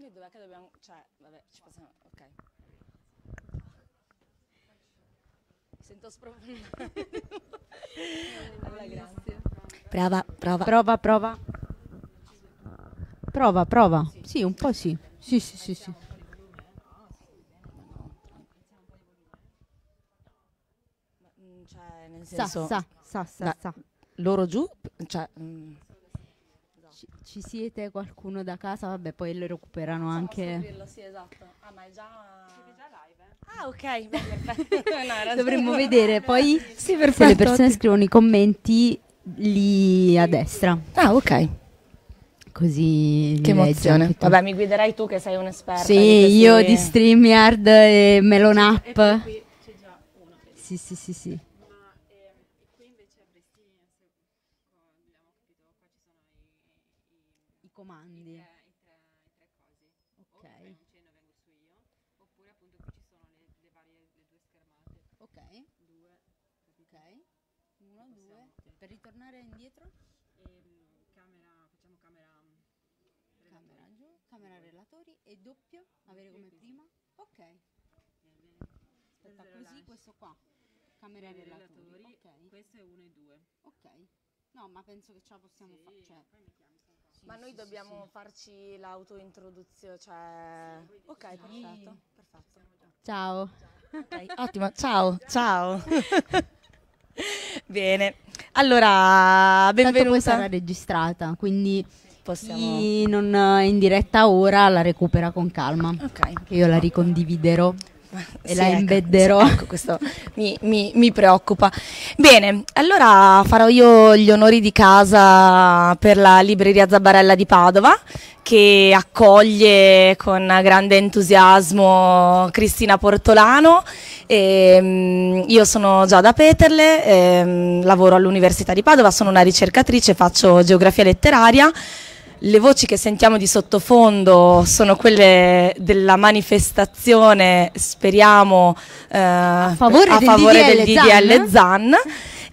Noi dov'è che dobbiamo... Cioè, vabbè, ci passiamo... Ok. Mi sento sprofondata. allora, grazie. Brava, prova. Prova, prova. Prova, prova. Sì, un po' sì. Sì, sì, sì, sì. Mm, cioè, nel senso... Sa, sa, sa, sa, sa. Loro giù, cioè... Mh. Mm, ci, ci, siete qualcuno da casa? Vabbè, poi lo recuperano anche. Dirlo, sì, esatto. Ah, ma è già. Eh? Ah, ok. no, Dovremmo vedere poi sì, perfetto, se le persone scrivono i commenti lì a destra. Ah, ok così che emozione vabbè mi guiderai tu che sei un esperto. sì di io di StreamYard e Melon App sì sì sì sì Ok, uno, due. Per ritornare indietro? E, ehm, camera, facciamo camera... Mm, relatori. Camera giù, camera relatori e doppio, avere come prima. Ok. Eh, Aspetta, così questo qua. Camera relatori. Okay. Questo è uno e due. Ok. No, ma penso che ce la possiamo sì, fare. Cioè. Sì, ma noi sì, dobbiamo farci l'autointroduzione, cioè... ok, perfetto, perfetto. Ciao. ciao. Okay. Ottimo, ciao, ciao. ciao. Bene, allora benvenuta. Tanto poi sarà registrata, quindi Possiamo... chi non è in diretta ora la recupera con calma. Ok. Che io la ricondividerò e sì, la ecco, Sì, ecco, questo mi, mi, mi, preoccupa. Bene, allora farò io gli onori di casa per la libreria Zabarella di Padova che accoglie con grande entusiasmo Cristina Portolano. E, ehm, io sono Giada Peterle, e, ehm, lavoro all'Università di Padova, sono una ricercatrice, faccio geografia letteraria. Le voci che sentiamo di sottofondo sono quelle della manifestazione, speriamo, eh, a favore, a del, favore DDL del DDL Zan. Zan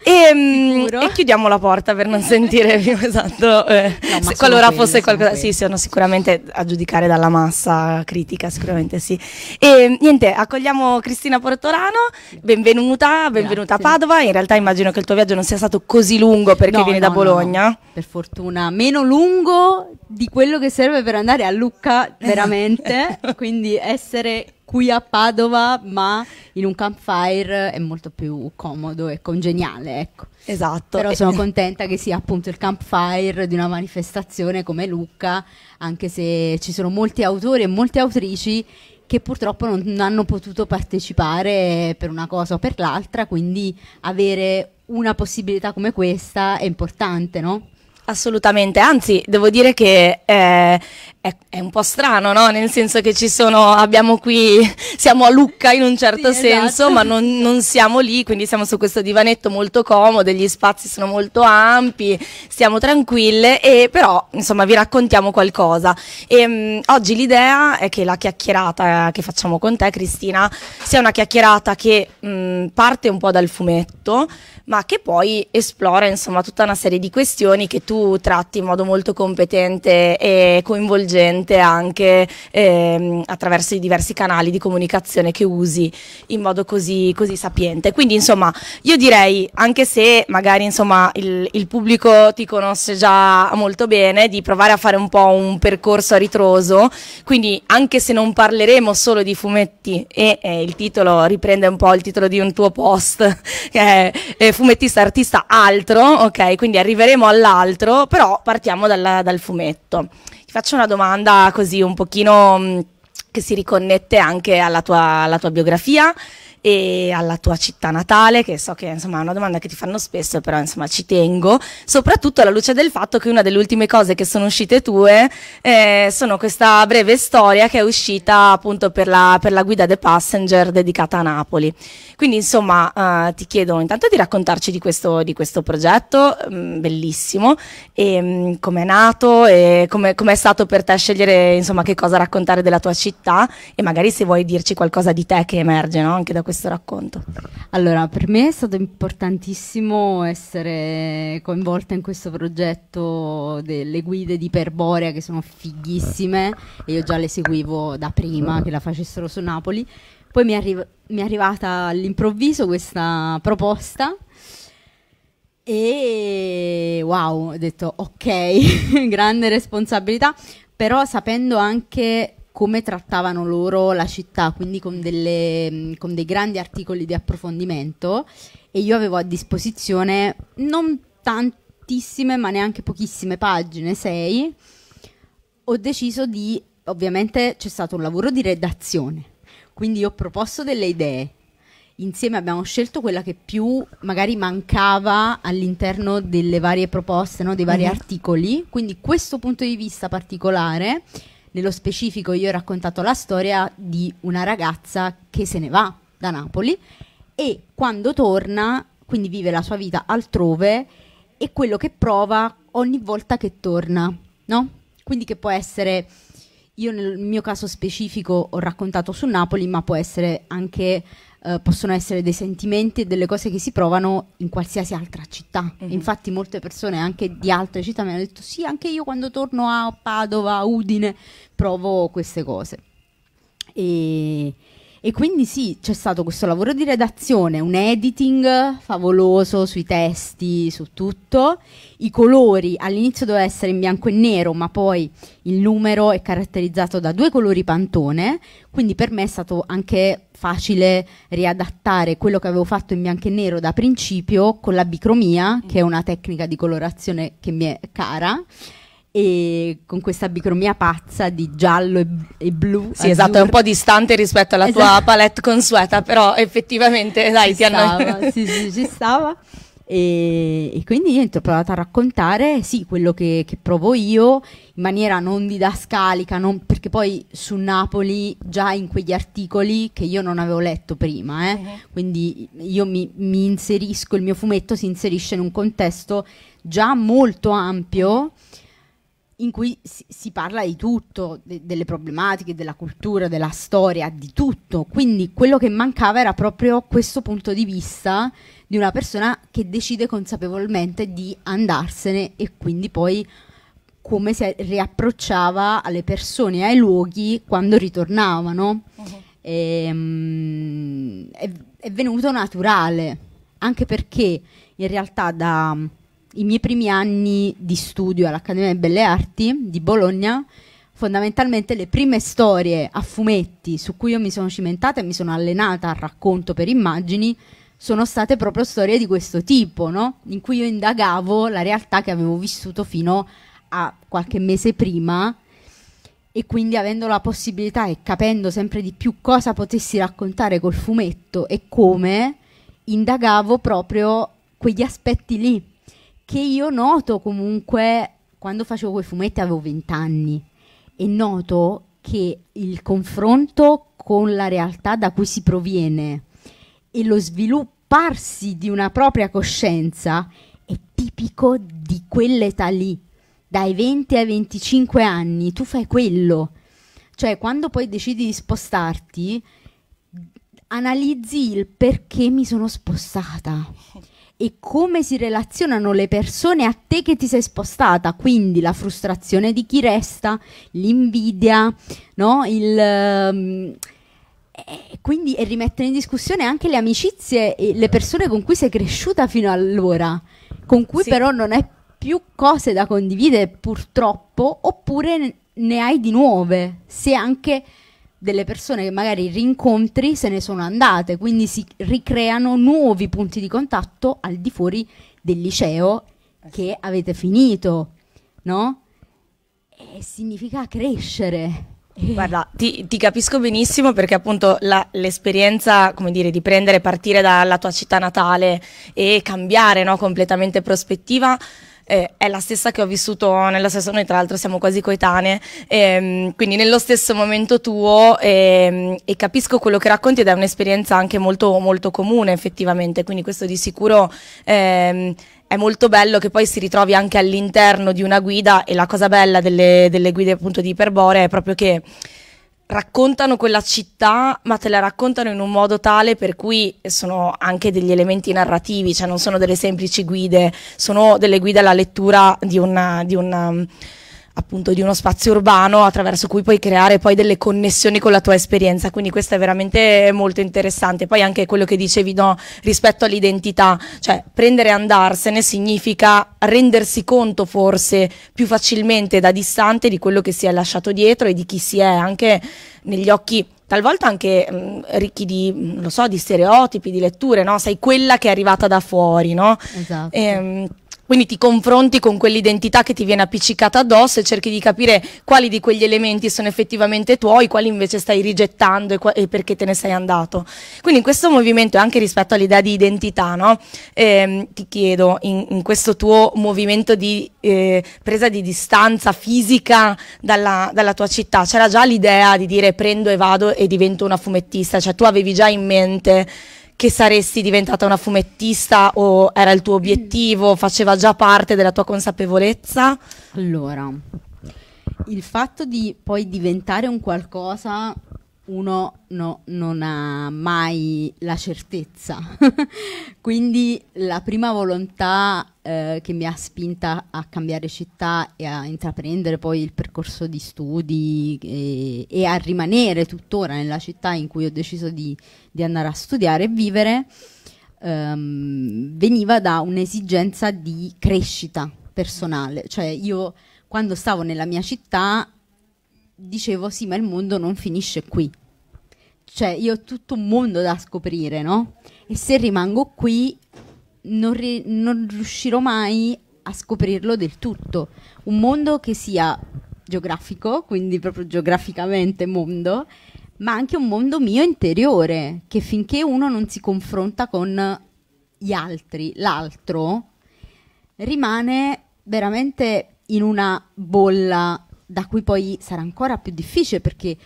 e, ehm, e, chiudiamo la porta per non sentire più esatto. Eh, no, se, qualora quelli, fosse qualcosa. Quelli. Sì, sono sicuramente a giudicare dalla massa critica, sicuramente sì. E niente, accogliamo Cristina Portorano. Benvenuta, benvenuta Grazie. a Padova. In realtà immagino che il tuo viaggio non sia stato così lungo perché no, vieni no, da Bologna. No, per fortuna, meno lungo di quello che serve per andare a Lucca, veramente. Quindi essere qui a Padova, ma in un campfire è molto più comodo e congeniale, ecco. Esatto. Però sono contenta che sia appunto il campfire di una manifestazione come Lucca, anche se ci sono molti autori e molte autrici che purtroppo non hanno potuto partecipare per una cosa o per l'altra, quindi avere una possibilità come questa è importante, no? Assolutamente, anzi devo dire che eh, è, è, un po' strano, no? Nel senso che ci sono, abbiamo qui, siamo a Lucca in un certo sì, esatto. senso, esatto. ma non, non, siamo lì, quindi siamo su questo divanetto molto comodo, gli spazi sono molto ampi, stiamo tranquille e però, insomma, vi raccontiamo qualcosa. E, ehm, mh, oggi l'idea è che la chiacchierata che facciamo con te, Cristina, sia una chiacchierata che mh, mm, parte un po' dal fumetto, ma che poi esplora, insomma, tutta una serie di questioni che tu tratti in modo molto competente e coinvolgente gente anche ehm, attraverso i diversi canali di comunicazione che usi in modo così, così sapiente. Quindi insomma io direi, anche se magari insomma, il, il pubblico ti conosce già molto bene, di provare a fare un po' un percorso a ritroso, quindi anche se non parleremo solo di fumetti e eh, il titolo riprende un po' il titolo di un tuo post, che eh, è eh, fumettista, artista, altro, ok? Quindi arriveremo all'altro, però partiamo dalla, dal fumetto faccio una domanda così un pochino mm, che si riconnette anche alla tua, alla tua biografia e alla tua città natale, che so che insomma è una domanda che ti fanno spesso, però insomma ci tengo, soprattutto alla luce del fatto che una delle ultime cose che sono uscite tue eh, sono questa breve storia che è uscita appunto per la, per la guida The Passenger dedicata a Napoli. Quindi insomma eh, ti chiedo intanto di raccontarci di questo, di questo progetto, mh, mm, bellissimo, e mh, mm, com'è nato e come è stato per te scegliere insomma che cosa raccontare della tua città e magari se vuoi dirci qualcosa di te che emerge no? anche da questo questo racconto? Allora, per me è stato importantissimo essere coinvolta in questo progetto delle guide di Perborea che sono fighissime e io già le seguivo da prima che la facessero su Napoli. Poi mi, arri mi è arrivata all'improvviso questa proposta e wow, ho detto ok, grande responsabilità, però sapendo anche come trattavano loro la città, quindi con, delle, con, dei grandi articoli di approfondimento e io avevo a disposizione non tantissime ma neanche pochissime pagine, sei, ho deciso di, ovviamente c'è stato un lavoro di redazione, quindi ho proposto delle idee, insieme abbiamo scelto quella che più magari mancava all'interno delle varie proposte, no? dei vari mm. articoli, quindi questo punto di vista particolare nello specifico io ho raccontato la storia di una ragazza che se ne va da Napoli e quando torna, quindi vive la sua vita altrove e quello che prova ogni volta che torna, no? Quindi che può essere, io nel mio caso specifico ho raccontato su Napoli, ma può essere anche eh, possono essere dei sentimenti e delle cose che si provano in qualsiasi altra città. Mm-hmm. Infatti molte persone anche di altre città mi hanno detto sì, anche io quando torno a Padova, a Udine, provo queste cose. E, e quindi sì, c'è stato questo lavoro di redazione, un editing favoloso sui testi, su tutto. I colori all'inizio doveva essere in bianco e nero, ma poi il numero è caratterizzato da due colori pantone, quindi per me è stato anche facile riadattare quello che avevo fatto in bianco e nero da principio con la bicromia, che è una tecnica di colorazione che mi è cara e con questa bicromia pazza di giallo e, e blu. Sì, azzurro. esatto, è un po' distante rispetto alla esatto. tua palette consueta, però effettivamente dai, ci ti stava, hanno... sì, sì, ci stava. E, e quindi niente, ho provato a raccontare sì, quello che, che provo io in maniera non didascalica, non, perché poi su Napoli già in quegli articoli che io non avevo letto prima, eh, uh-huh. quindi io mi, mi inserisco, il mio fumetto si inserisce in un contesto già molto ampio in cui si, si parla di tutto, de, delle problematiche, della cultura, della storia, di tutto. Quindi quello che mancava era proprio questo punto di vista di una persona che decide consapevolmente di andarsene e quindi poi come si riapprocciava alle persone ai luoghi quando ritornavano. Uh-huh. E, um, è, è venuto naturale, anche perché in realtà da i miei primi anni di studio all'Accademia delle Belle Arti di Bologna, fondamentalmente le prime storie a fumetti su cui io mi sono cimentata e mi sono allenata al racconto per immagini sono state proprio storie di questo tipo, no? in cui io indagavo la realtà che avevo vissuto fino a qualche mese prima e quindi avendo la possibilità e capendo sempre di più cosa potessi raccontare col fumetto e come, indagavo proprio quegli aspetti lì che io noto comunque quando facevo quei fumetti avevo 20 anni e noto che il confronto con la realtà da cui si proviene e lo svilupparsi di una propria coscienza è tipico di quell'età lì. Dai 20 ai 25 anni tu fai quello. Cioè, quando poi decidi di spostarti, analizzi il perché mi sono spostata e come si relazionano le persone a te che ti sei spostata, quindi la frustrazione di chi resta, l'invidia, no? Il, um, ehm, e eh, quindi e rimettere in discussione anche le amicizie e le persone con cui sei cresciuta fino allora, con cui sì. però non hai più cose da condividere purtroppo, oppure ne hai di nuove, se anche delle persone che magari rincontri se ne sono andate, quindi si ricreano nuovi punti di contatto al di fuori del liceo eh che avete finito, no? E significa crescere. Eh. Guarda, ti, ti, capisco benissimo perché appunto l'esperienza, come dire, di prendere, partire dalla tua città natale e cambiare no, completamente prospettiva eh, è la stessa che ho vissuto nella stessa noi, tra l'altro siamo quasi coetanee, ehm, quindi nello stesso momento tuo ehm, e capisco quello che racconti ed è un'esperienza anche molto, molto comune effettivamente, quindi questo di sicuro ehm, è molto bello che poi si ritrovi anche all'interno di una guida e la cosa bella delle, delle guide appunto di Iperbore è proprio che raccontano quella città, ma te la raccontano in un modo tale per cui sono anche degli elementi narrativi, cioè non sono delle semplici guide, sono delle guide alla lettura di un... di una appunto di uno spazio urbano attraverso cui puoi creare poi delle connessioni con la tua esperienza, quindi questo è veramente molto interessante. Poi anche quello che dicevi no, rispetto all'identità, cioè prendere e andarsene significa rendersi conto forse più facilmente da distante di quello che si è lasciato dietro e di chi si è anche negli occhi talvolta anche mh, mm, ricchi di, mm, so, di, stereotipi, di letture, no? Sei quella che è arrivata da fuori, no? Esatto. E, ehm, quindi ti confronti con quell'identità che ti viene appiccicata addosso e cerchi di capire quali di quegli elementi sono effettivamente tuoi, quali invece stai rigettando e, e perché te ne sei andato. Quindi in questo movimento, anche rispetto all'idea di identità, no? eh, ti chiedo, in, in, questo tuo movimento di eh, presa di distanza fisica dalla, dalla tua città, c'era già l'idea di dire prendo e vado e divento una fumettista, cioè tu avevi già in mente che saresti diventata una fumettista o era il tuo obiettivo, faceva già parte della tua consapevolezza? Allora, il fatto di poi diventare un qualcosa uno no, non ha mai la certezza. Quindi la prima volontà eh, che mi ha spinta a cambiare città e a intraprendere poi il percorso di studi e, e a rimanere tuttora nella città in cui ho deciso di, di andare a studiare e vivere ehm, veniva da un'esigenza di crescita personale. Cioè io quando stavo nella mia città dicevo sì, ma il mondo non finisce qui. Cioè, io ho tutto un mondo da scoprire, no? E se rimango qui non, ri- non riuscirò mai a scoprirlo del tutto. Un mondo che sia geografico, quindi proprio geograficamente mondo, ma anche un mondo mio interiore, che finché uno non si confronta con gli altri, l'altro, rimane veramente in una bolla da cui poi sarà ancora più difficile perché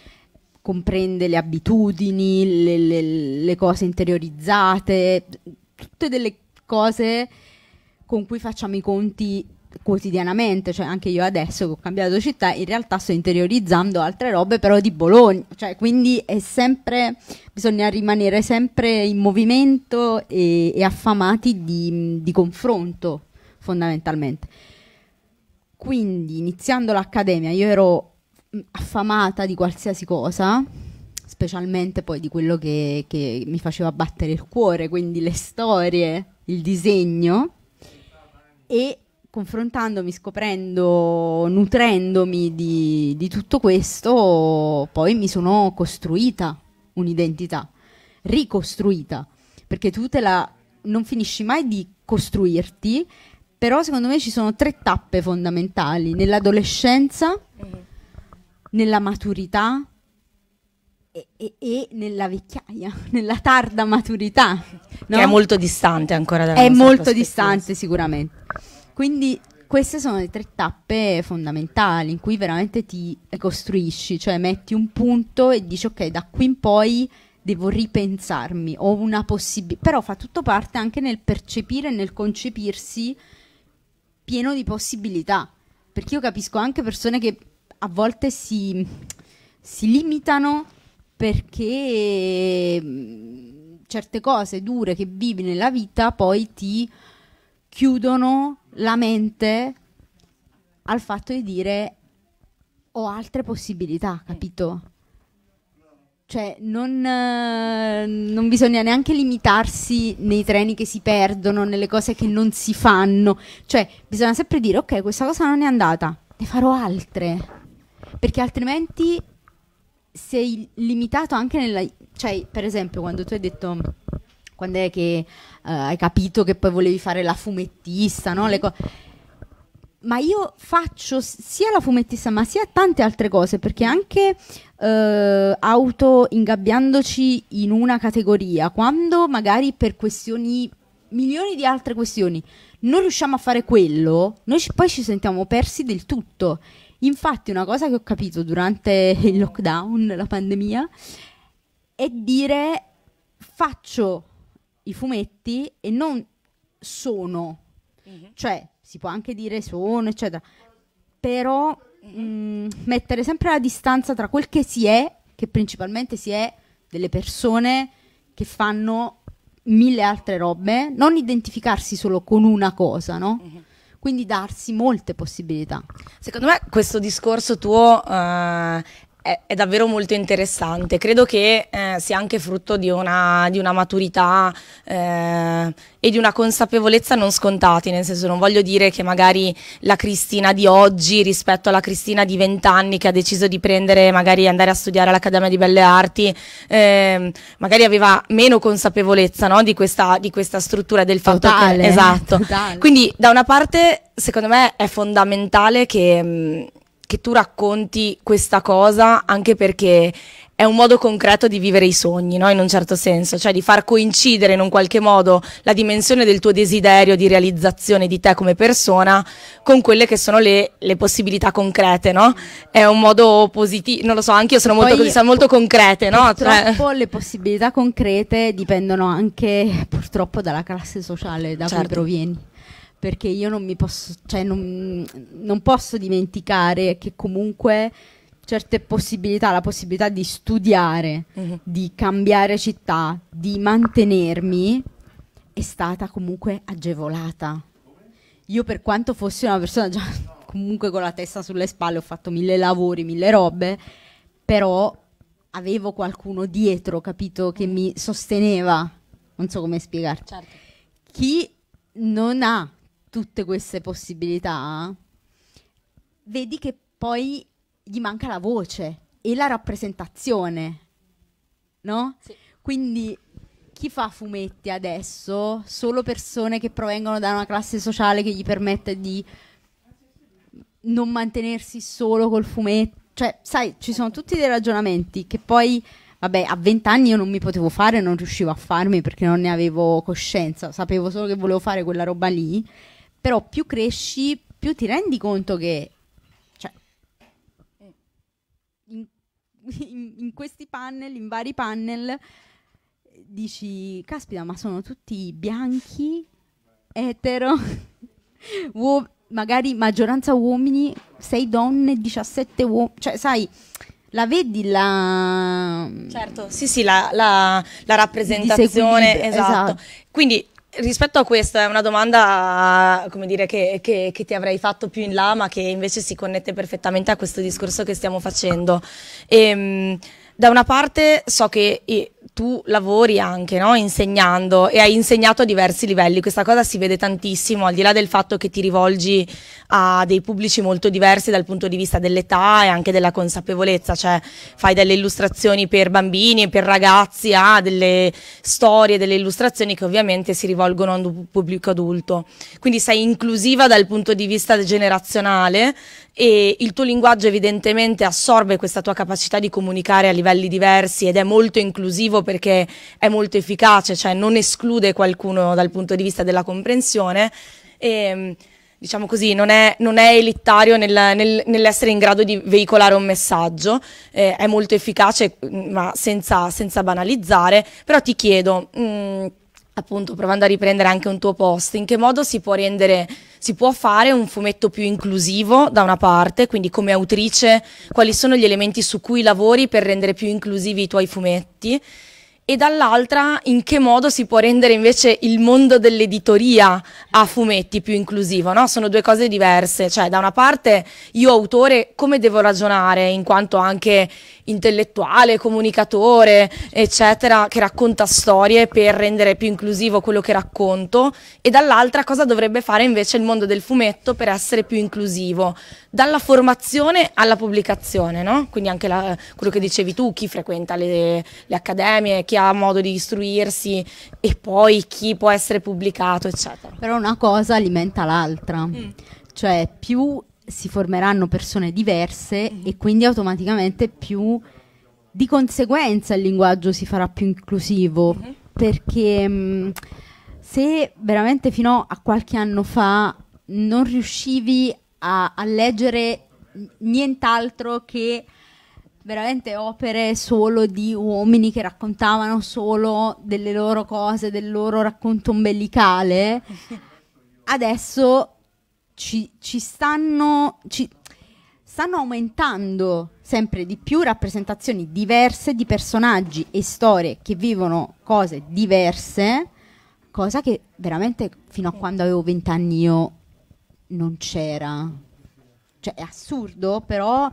comprende le abitudini, le, le, le cose interiorizzate, tutte delle cose con cui facciamo i conti quotidianamente, cioè anche io adesso che ho cambiato città, in realtà sto interiorizzando altre robe però di Bologna, cioè quindi è sempre bisogna rimanere sempre in movimento e, e affamati di, di confronto fondamentalmente. Quindi iniziando l'accademia io ero mm, affamata di qualsiasi cosa, specialmente poi di quello che, che mi faceva battere il cuore, quindi le storie, il disegno e confrontandomi, scoprendo, nutrendomi di, di, tutto questo, poi mi sono costruita un'identità, ricostruita, perché tu te la non finisci mai di costruirti però secondo me ci sono tre tappe fondamentali nell'adolescenza, eh. nella maturità e, e, e, nella vecchiaia, nella tarda maturità. No? Che è molto distante ancora dalla È molto distante sicuramente. Quindi queste sono le tre tappe fondamentali in cui veramente ti costruisci, cioè metti un punto e dici ok, da qui in poi devo ripensarmi, ho una possibilità, però fa tutto parte anche nel percepire, nel concepirsi pieno di possibilità. Perché io capisco anche persone che a volte si, si limitano perché mm, certe cose dure che vivi nella vita poi ti chiudono la mente al fatto di dire ho altre possibilità, eh. capito? Cioè, non, eh, non, bisogna neanche limitarsi nei treni che si perdono, nelle cose che non si fanno. Cioè, bisogna sempre dire, ok, questa cosa non è andata, ne farò altre. Perché altrimenti sei limitato anche nella... Cioè, per esempio, quando tu hai detto... Quando è che eh, hai capito che poi volevi fare la fumettista, no? Le cose ma io faccio sia la fumettista ma sia tante altre cose perché anche eh, auto ingabbiandoci in una categoria quando magari per questioni milioni di altre questioni non riusciamo a fare quello noi ci, poi ci sentiamo persi del tutto infatti una cosa che ho capito durante il lockdown la pandemia è dire faccio i fumetti e non sono mm-hmm. cioè si può anche dire sono, eccetera, però mh, mm, mettere sempre la distanza tra quel che si è, che principalmente si è delle persone che fanno mille altre robe, non identificarsi solo con una cosa, no? Mhm. quindi darsi molte possibilità. Secondo me questo discorso tuo uh, è, è davvero molto interessante. Credo che eh, sia anche frutto di una, di una maturità eh, e di una consapevolezza non scontati, nel senso non voglio dire che magari la Cristina di oggi rispetto alla Cristina di vent'anni che ha deciso di prendere, magari andare a studiare all'Accademia di Belle Arti, eh, magari aveva meno consapevolezza no? di, questa, di, questa, struttura del fatto totale, che... Esatto. Totale. Quindi da una parte secondo me è fondamentale che... Mh, mm, che tu racconti questa cosa anche perché è un modo concreto di vivere i sogni, no? in un certo senso, cioè di far coincidere in un qualche modo la dimensione del tuo desiderio di realizzazione di te come persona con quelle che sono le, le possibilità concrete, no? È un modo positivo, non lo so, anche io sono molto, così, sono molto concrete, no? Cioè purtroppo cioè... le possibilità concrete dipendono anche purtroppo dalla classe sociale da certo. cui provieni perché io non mi posso, cioè non, non posso dimenticare che comunque certe possibilità, la possibilità di studiare, mm-hmm. di cambiare città, di mantenermi, è stata comunque agevolata. Io per quanto fossi una persona già comunque con la testa sulle spalle, ho fatto mille lavori, mille robe, però avevo qualcuno dietro, capito, che mi sosteneva, non so come spiegarci. Certo. Chi non ha tutte queste possibilità, vedi che poi gli manca la voce e la rappresentazione, no? Sì. Quindi chi fa fumetti adesso? Solo persone che provengono da una classe sociale che gli permette di non mantenersi solo col fumetto. Cioè, sai, ci sono tutti dei ragionamenti che poi, vabbè, a vent'anni io non mi potevo fare, non riuscivo a farmi perché non ne avevo coscienza, sapevo solo che volevo fare quella roba lì però più cresci, più ti rendi conto che cioè, eh, in, in, in questi panel, in vari panel, dici, caspita, ma sono tutti bianchi, etero, uo- magari maggioranza uomini, sei donne, 17 uomini, cioè sai... La vedi la... Certo, sì sì, la, la, la rappresentazione, esatto. esatto. Quindi Rispetto a questa è una domanda come dire, che, che, che, ti avrei fatto più in là, ma che invece si connette perfettamente a questo discorso che stiamo facendo. E, ehm, da una parte so che tu lavori anche no? insegnando e hai insegnato a diversi livelli, questa cosa si vede tantissimo, al di là del fatto che ti rivolgi a dei pubblici molto diversi dal punto di vista dell'età e anche della consapevolezza, cioè fai delle illustrazioni per bambini e per ragazzi, ha ah, delle storie, delle illustrazioni che ovviamente si rivolgono a un pubblico adulto, quindi sei inclusiva dal punto di vista generazionale e il tuo linguaggio evidentemente assorbe questa tua capacità di comunicare a livelli diversi ed è molto inclusivo perché è molto efficace, cioè non esclude qualcuno dal punto di vista della comprensione. E, ehm, diciamo così, non è, non è elittario nel, nel, nell'essere in grado di veicolare un messaggio, eh, è molto efficace mm, ma senza, senza banalizzare, però ti chiedo... Mh, mm, appunto provando a riprendere anche un tuo post, in che modo si può rendere, si può fare un fumetto più inclusivo da una parte, quindi come autrice quali sono gli elementi su cui lavori per rendere più inclusivi i tuoi fumetti e dall'altra in che modo si può rendere invece il mondo dell'editoria a fumetti più inclusivo, no? Sono due cose diverse, cioè da una parte io autore come devo ragionare in quanto anche intellettuale, comunicatore, eccetera, che racconta storie per rendere più inclusivo quello che racconto, e dall'altra cosa dovrebbe fare invece il mondo del fumetto per essere più inclusivo, dalla formazione alla pubblicazione, no? Quindi anche la, quello che dicevi tu, chi frequenta le, le accademie, chi ha modo di istruirsi e poi chi può essere pubblicato, eccetera. Però una cosa alimenta l'altra. Mm. Cioè, più si formeranno persone diverse mm-hmm. e quindi automaticamente più di conseguenza il linguaggio si farà più inclusivo mm-hmm. perché mh, mm, se veramente fino a qualche anno fa non riuscivi a, a leggere nient'altro che veramente opere solo di uomini che raccontavano solo delle loro cose, del loro racconto ombelicale. Adesso ci, ci stanno, ci stanno aumentando sempre di più rappresentazioni diverse di personaggi e storie che vivono cose diverse, cosa che veramente fino a quando avevo vent'anni io non c'era. Cioè è assurdo, però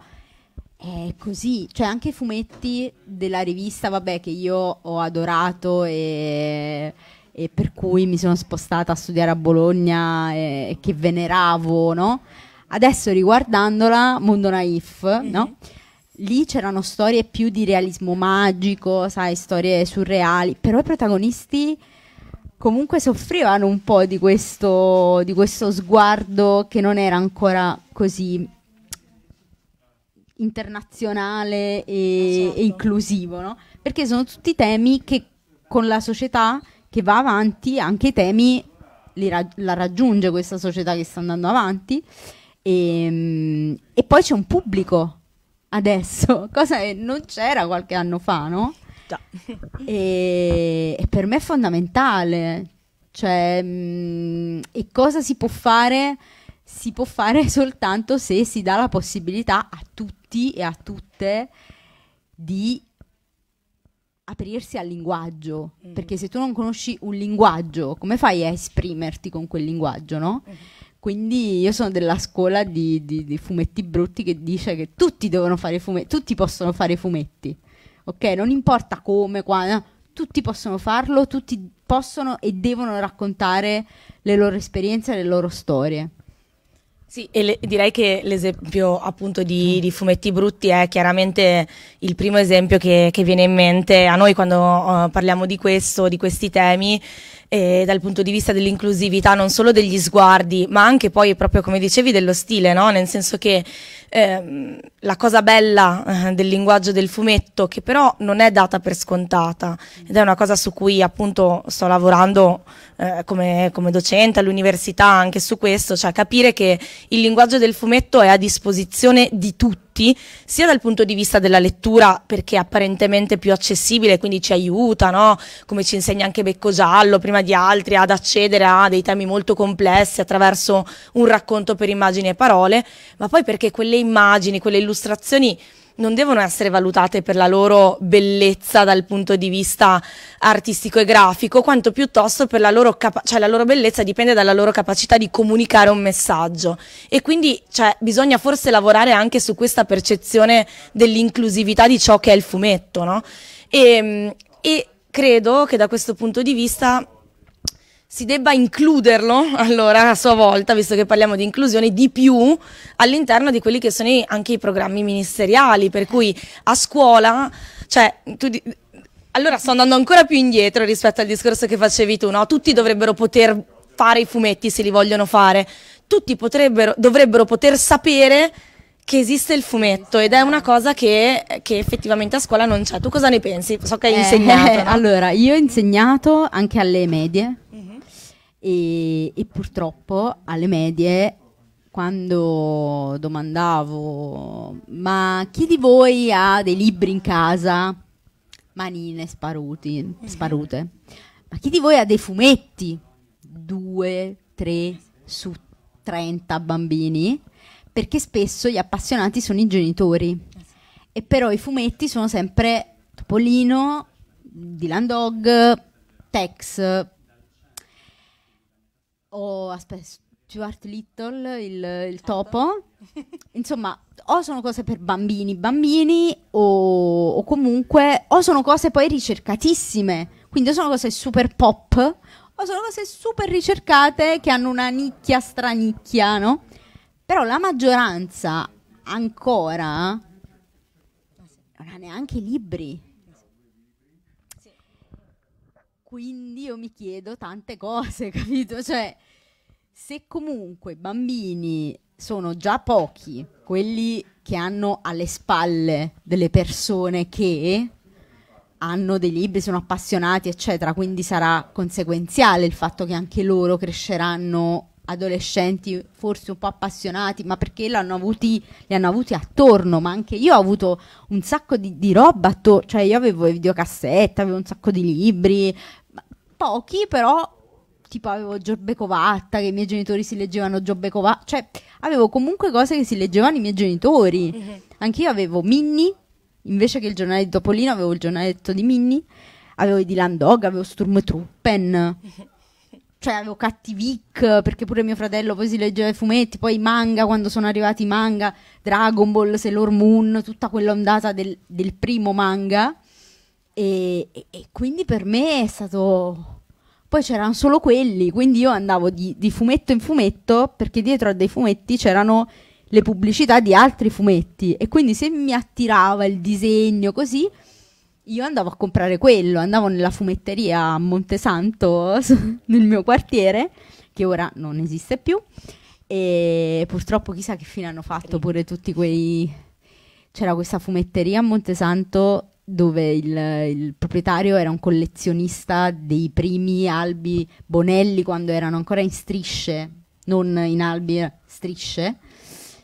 è così. Cioè anche i fumetti della rivista, vabbè, che io ho adorato e e per cui mi sono spostata a studiare a Bologna e, che veneravo, no? Adesso riguardandola, Mondo Naif, mm-hmm. no? Lì c'erano storie più di realismo magico, sai, storie surreali, però i protagonisti comunque soffrivano un po' di questo, di questo sguardo che non era ancora così internazionale e, esatto. e inclusivo, no? Perché sono tutti temi che con la società che va avanti, anche i temi ra- la raggiunge questa società che sta andando avanti. E, ehm, e poi c'è un pubblico adesso, cosa che non c'era qualche anno fa, no? Già. E, e per me è fondamentale. Cioè, mh, mm, e cosa si può fare? Si può fare soltanto se si dà la possibilità a tutti e a tutte di aprirsi al linguaggio, mm. perché se tu non conosci un linguaggio, come fai a esprimerti con quel linguaggio, no? Mm. Quindi io sono della scuola di, di, di, fumetti brutti che dice che tutti devono fare fumetti, tutti possono fare fumetti, ok? Non importa come, quando, tutti possono farlo, tutti possono e devono raccontare le loro esperienze, le loro storie. Sì, e le, direi che l'esempio appunto di, di, fumetti brutti è chiaramente il primo esempio che, che viene in mente a noi quando uh, parliamo di questo, di questi temi, e eh, dal punto di vista dell'inclusività non solo degli sguardi, ma anche poi proprio come dicevi dello stile, no? nel senso che ehm, la cosa bella eh, del linguaggio del fumetto che però non è data per scontata ed è una cosa su cui appunto sto lavorando eh, come, come, docente all'università anche su questo, cioè capire che il linguaggio del fumetto è a disposizione di tutti, sia dal punto di vista della lettura perché è apparentemente più accessibile, quindi ci aiuta, no? come ci insegna anche Becco Giallo prima di altri, ad accedere a dei temi molto complessi attraverso un racconto per immagini e parole, ma poi perché quelle immagini immagini, quelle illustrazioni non devono essere valutate per la loro bellezza dal punto di vista artistico e grafico, quanto piuttosto per la loro, capacità, cioè, la loro bellezza dipende dalla loro capacità di comunicare un messaggio. E quindi cioè, bisogna forse lavorare anche su questa percezione dell'inclusività di ciò che è il fumetto, no? E, ehm, e credo che da questo punto di vista si debba includerlo, allora a sua volta, visto che parliamo di inclusione, di più all'interno di quelli che sono anche i programmi ministeriali, per cui a scuola, cioè, tu di, allora sto andando ancora più indietro rispetto al discorso che facevi tu, no? Tutti dovrebbero poter fare i fumetti se li vogliono fare, tutti dovrebbero poter sapere che esiste il fumetto ed è una cosa che, che effettivamente a scuola non c'è. Tu cosa ne pensi? So che hai eh, insegnato. No? Allora, io ho insegnato anche alle medie, e, e purtroppo alle medie quando domandavo ma chi di voi ha dei libri in casa? Manine sparuti, eh. sparute. Ma chi di voi ha dei fumetti? Due, tre su 30 bambini, perché spesso gli appassionati sono i genitori. E però i fumetti sono sempre Topolino, Dylan Dog, Tex, o aspetta, Stuart Little, il, il ecco. topo. Insomma, o sono cose per bambini, bambini, o, o comunque, o sono cose poi ricercatissime. Quindi o sono cose super pop, o sono cose super ricercate che hanno una nicchia stranicchia, no? Però la maggioranza ancora non ha neanche libri. Quindi io mi chiedo tante cose, capito? Cioè, se comunque i bambini sono già pochi, quelli che hanno alle spalle delle persone che hanno dei libri, sono appassionati, eccetera, quindi sarà conseguenziale il fatto che anche loro cresceranno adolescenti forse un po' appassionati, ma perché l'hanno avuti, li hanno avuti attorno, ma anche io ho avuto un sacco di, di roba attorno, cioè io avevo videocassette, avevo un sacco di libri, pochi però tipo avevo Giobbe Covatta che i miei genitori si leggevano Giobbe Covatta, cioè avevo comunque cose che si leggevano i miei genitori. Mhm. Anch'io avevo Minni, invece che il giornale di Topolino avevo il giornaletto di Minni, avevo i Dylan Dog, avevo Sturm Truppen. cioè avevo Cattivic perché pure mio fratello poi si leggeva i fumetti, poi i manga quando sono arrivati i manga, Dragon Ball, Sailor Moon, tutta quell'ondata del, del primo manga e, e, e, quindi per me è stato poi c'erano solo quelli, quindi io andavo di, di fumetto in fumetto perché dietro a dei fumetti c'erano le pubblicità di altri fumetti e quindi se mi attirava il disegno così io andavo a comprare quello, andavo nella fumetteria a Montesanto nel mio quartiere che ora non esiste più e purtroppo chissà che fine hanno fatto pure tutti quei c'era questa fumetteria a Montesanto dove il, il, proprietario era un collezionista dei primi albi Bonelli quando erano ancora in strisce, non in albi, eh, strisce,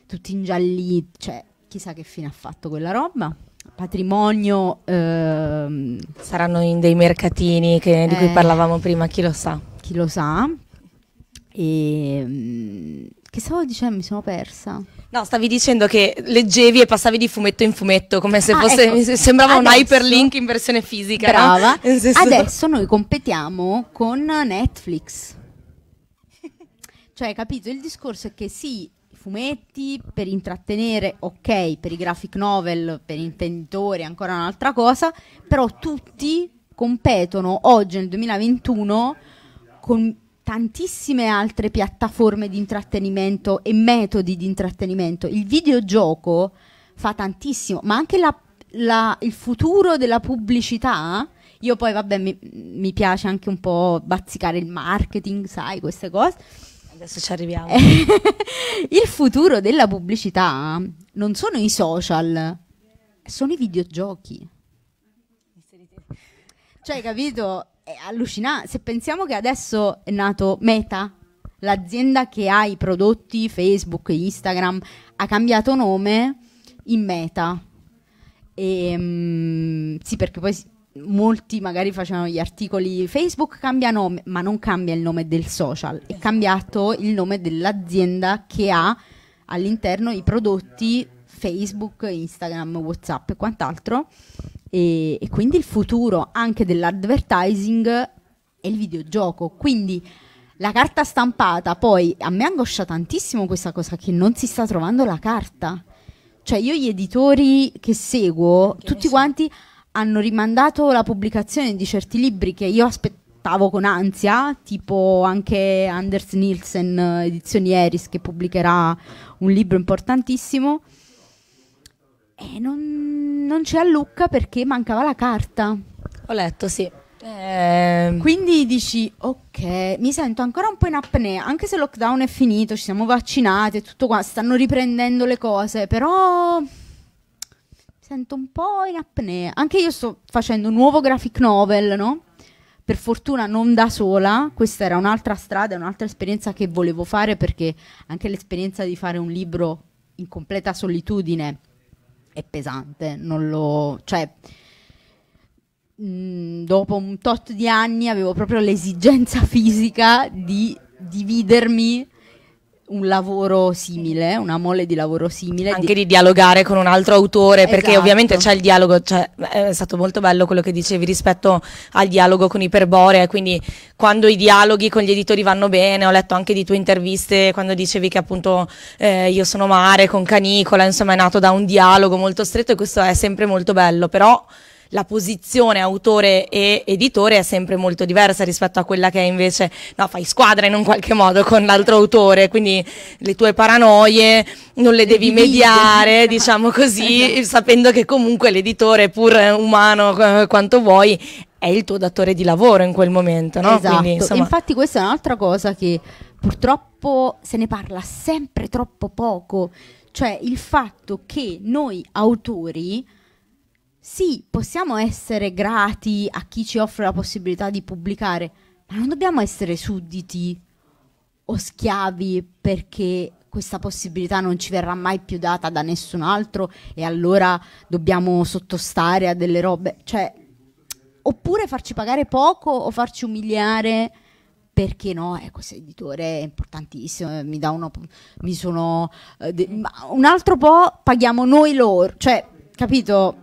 tutti ingialliti, cioè chissà che fine ha fatto quella roba. Patrimonio... Ehm, Saranno in dei mercatini che, di eh, cui parlavamo prima, chi lo sa. Chi lo sa. E... Mh, mm, che stavo dicendo? Mi sono persa. No, stavi dicendo che leggevi e passavi di fumetto in fumetto, come se ah, fosse, ecco. sembrava adesso, un hyperlink in versione fisica. Brava. No? Senso... Adesso noi competiamo con Netflix. cioè, capito? Il discorso è che sì, fumetti per intrattenere, ok, per i graphic novel, per intenditori, ancora un'altra cosa, però tutti competono oggi nel 2021 con tantissime altre piattaforme di intrattenimento e metodi di intrattenimento. Il videogioco fa tantissimo, ma anche la, la, il futuro della pubblicità. Io poi, vabbè, mi, mi, piace anche un po' bazzicare il marketing, sai, queste cose. Adesso ci arriviamo. Eh, il futuro della pubblicità non sono i social, sono i videogiochi. Cioè, capito? è allucinante. Se pensiamo che adesso è nato Meta, l'azienda che ha i prodotti Facebook, e Instagram, ha cambiato nome in Meta. E, ehm, mh, sì, perché poi molti magari facevano gli articoli Facebook cambia nome, ma non cambia il nome del social, è cambiato il nome dell'azienda che ha all'interno i prodotti Facebook, Instagram, Whatsapp e quant'altro. E, e quindi il futuro anche dell'advertising è il videogioco. Quindi la carta stampata, poi a me angoscia tantissimo questa cosa che non si sta trovando la carta. Cioè io gli editori che seguo, che tutti quanti hanno rimandato la pubblicazione di certi libri che io aspettavo con ansia, tipo anche Anders Nielsen Edizioni Eris che pubblicherà un libro importantissimo e eh, non, non c'è a Lucca perché mancava la carta. Ho letto, sì. Eh... Quindi dici, ok, mi sento ancora un po' in apnea, anche se il lockdown è finito, ci siamo vaccinati e tutto qua, stanno riprendendo le cose, però mi sento un po' in apnea. Anche io sto facendo un nuovo graphic novel, no? Per fortuna non da sola, questa era un'altra strada, un'altra esperienza che volevo fare perché anche l'esperienza di fare un libro in completa solitudine è pesante, non lo... Cioè, mm, dopo un tot di anni avevo proprio l'esigenza fisica di dividermi un lavoro simile, una mole di lavoro simile. Anche di, di dialogare con un altro autore, esatto. perché ovviamente c'è il dialogo, cioè, eh, è stato molto bello quello che dicevi rispetto al dialogo con Iperborea, quindi quando i dialoghi con gli editori vanno bene, ho letto anche di tue interviste quando dicevi che appunto eh, io sono mare con Canicola, insomma è nato da un dialogo molto stretto e questo è sempre molto bello, però la posizione autore e editore è sempre molto diversa rispetto a quella che è invece, no, fai squadra in un qualche modo con l'altro autore, quindi le tue paranoie non le, le devi divide. mediare, diciamo così, eh, sapendo che comunque l'editore, pur umano eh, quanto vuoi, è il tuo datore di lavoro in quel momento, no? Esatto. Quindi, insomma... Infatti questa è un'altra cosa che purtroppo se ne parla sempre troppo poco, cioè il fatto che noi autori sì, possiamo essere grati a chi ci offre la possibilità di pubblicare, ma non dobbiamo essere sudditi o schiavi perché questa possibilità non ci verrà mai più data da nessun altro e allora dobbiamo sottostare a delle robe, cioè oppure farci pagare poco o farci umiliare perché no, ecco, questo editore è importantissimo, eh, mi dà uno, mi sono, eh, de, un altro po' paghiamo noi loro, cioè, capito?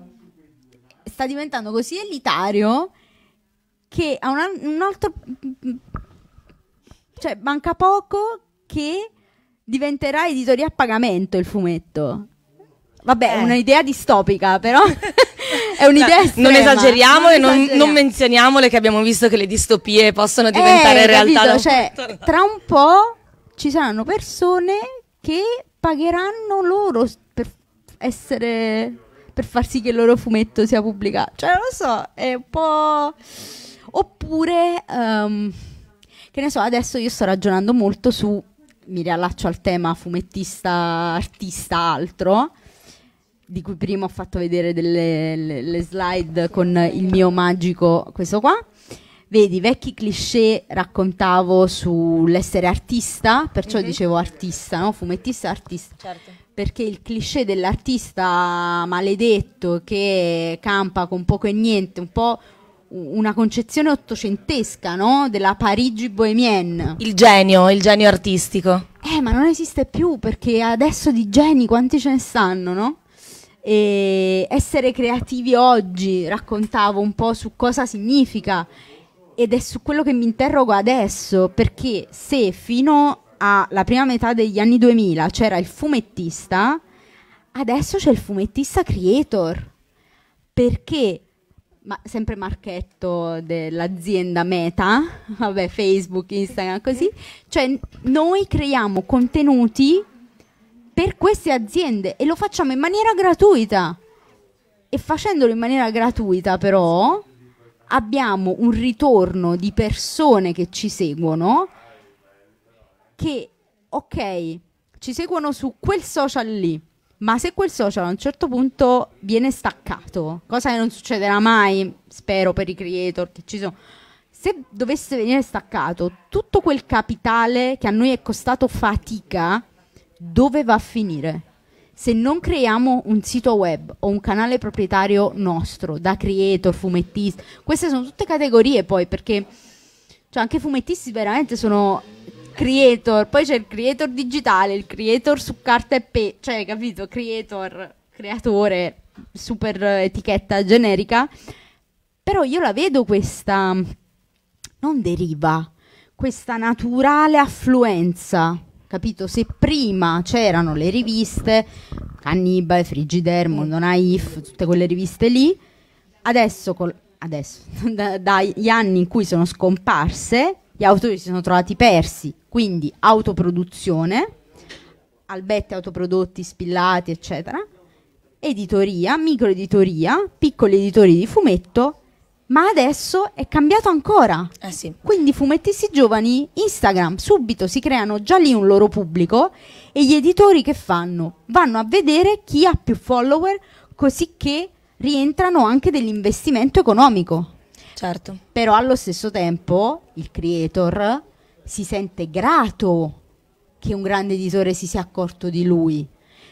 sta diventando così elitario che a una, un altro... Cioè, manca poco che diventerà editoria a pagamento il fumetto. Vabbè, eh. un'idea distopica, però è un'idea no, Non esageriamo non e non, esageriamo. non menzioniamole che abbiamo visto che le distopie possono diventare eh, realtà. Capito, cioè, tra un po' ci saranno persone che pagheranno loro per essere per far sì che il loro fumetto sia pubblicato. Cioè, non lo so, è un po'... Oppure, um, che ne so, adesso io sto ragionando molto su... Mi riallaccio al tema fumettista, artista, altro di cui prima ho fatto vedere delle le, le slide con il mio magico, questo qua. Vedi, vecchi cliché raccontavo sull'essere artista, perciò mm-hmm. dicevo artista, no? fumettista artista. Certo perché il cliché dell'artista maledetto che campa con poco e niente, un po' una concezione ottocentesca, no? Della Parigi bohemienne. Il genio, il genio artistico. Eh, ma non esiste più perché adesso di geni quanti ce ne stanno, no? E essere creativi oggi, raccontavo un po' su cosa significa ed è su quello che mi interrogo adesso, perché se fino alla prima metà degli anni 2000 c'era il fumettista, adesso c'è il fumettista creator. Perché? Ma sempre marchetto dell'azienda Meta, vabbè Facebook, Instagram, così. Cioè noi creiamo contenuti per queste aziende e lo facciamo in maniera gratuita. E facendolo in maniera gratuita però abbiamo un ritorno di persone che ci seguono che, ok, ci seguono su quel social lì, ma se quel social a un certo punto viene staccato, cosa che non succederà mai, spero per i creator che ci sono, se dovesse venire staccato, tutto quel capitale che a noi è costato fatica, dove va a finire? Se non creiamo un sito web o un canale proprietario nostro, da creator, fumettisti, queste sono tutte categorie poi perché cioè anche i fumettisti veramente sono creator, poi c'è il creator digitale, il creator su carta e pe, cioè capito, creator, creatore, super etichetta generica. Però io la vedo questa non deriva, questa naturale affluenza. Capito? Se prima c'erano le riviste Cannibale, Frigidaire, Mondo If, tutte quelle riviste lì, adesso, col, adesso da, dagli anni in cui sono scomparse, gli autori si sono trovati persi, quindi autoproduzione, albette autoprodotti, spillati, eccetera, editoria, microeditoria, piccoli editori di fumetto, ma adesso è cambiato ancora. Eh sì. Quindi fumettisti giovani, Instagram, subito si creano già lì un loro pubblico e gli editori che fanno? Vanno a vedere chi ha più follower così che rientrano anche dell'investimento economico. Certo. Però allo stesso tempo il creator si sente grato che un grande editore si sia accorto di lui.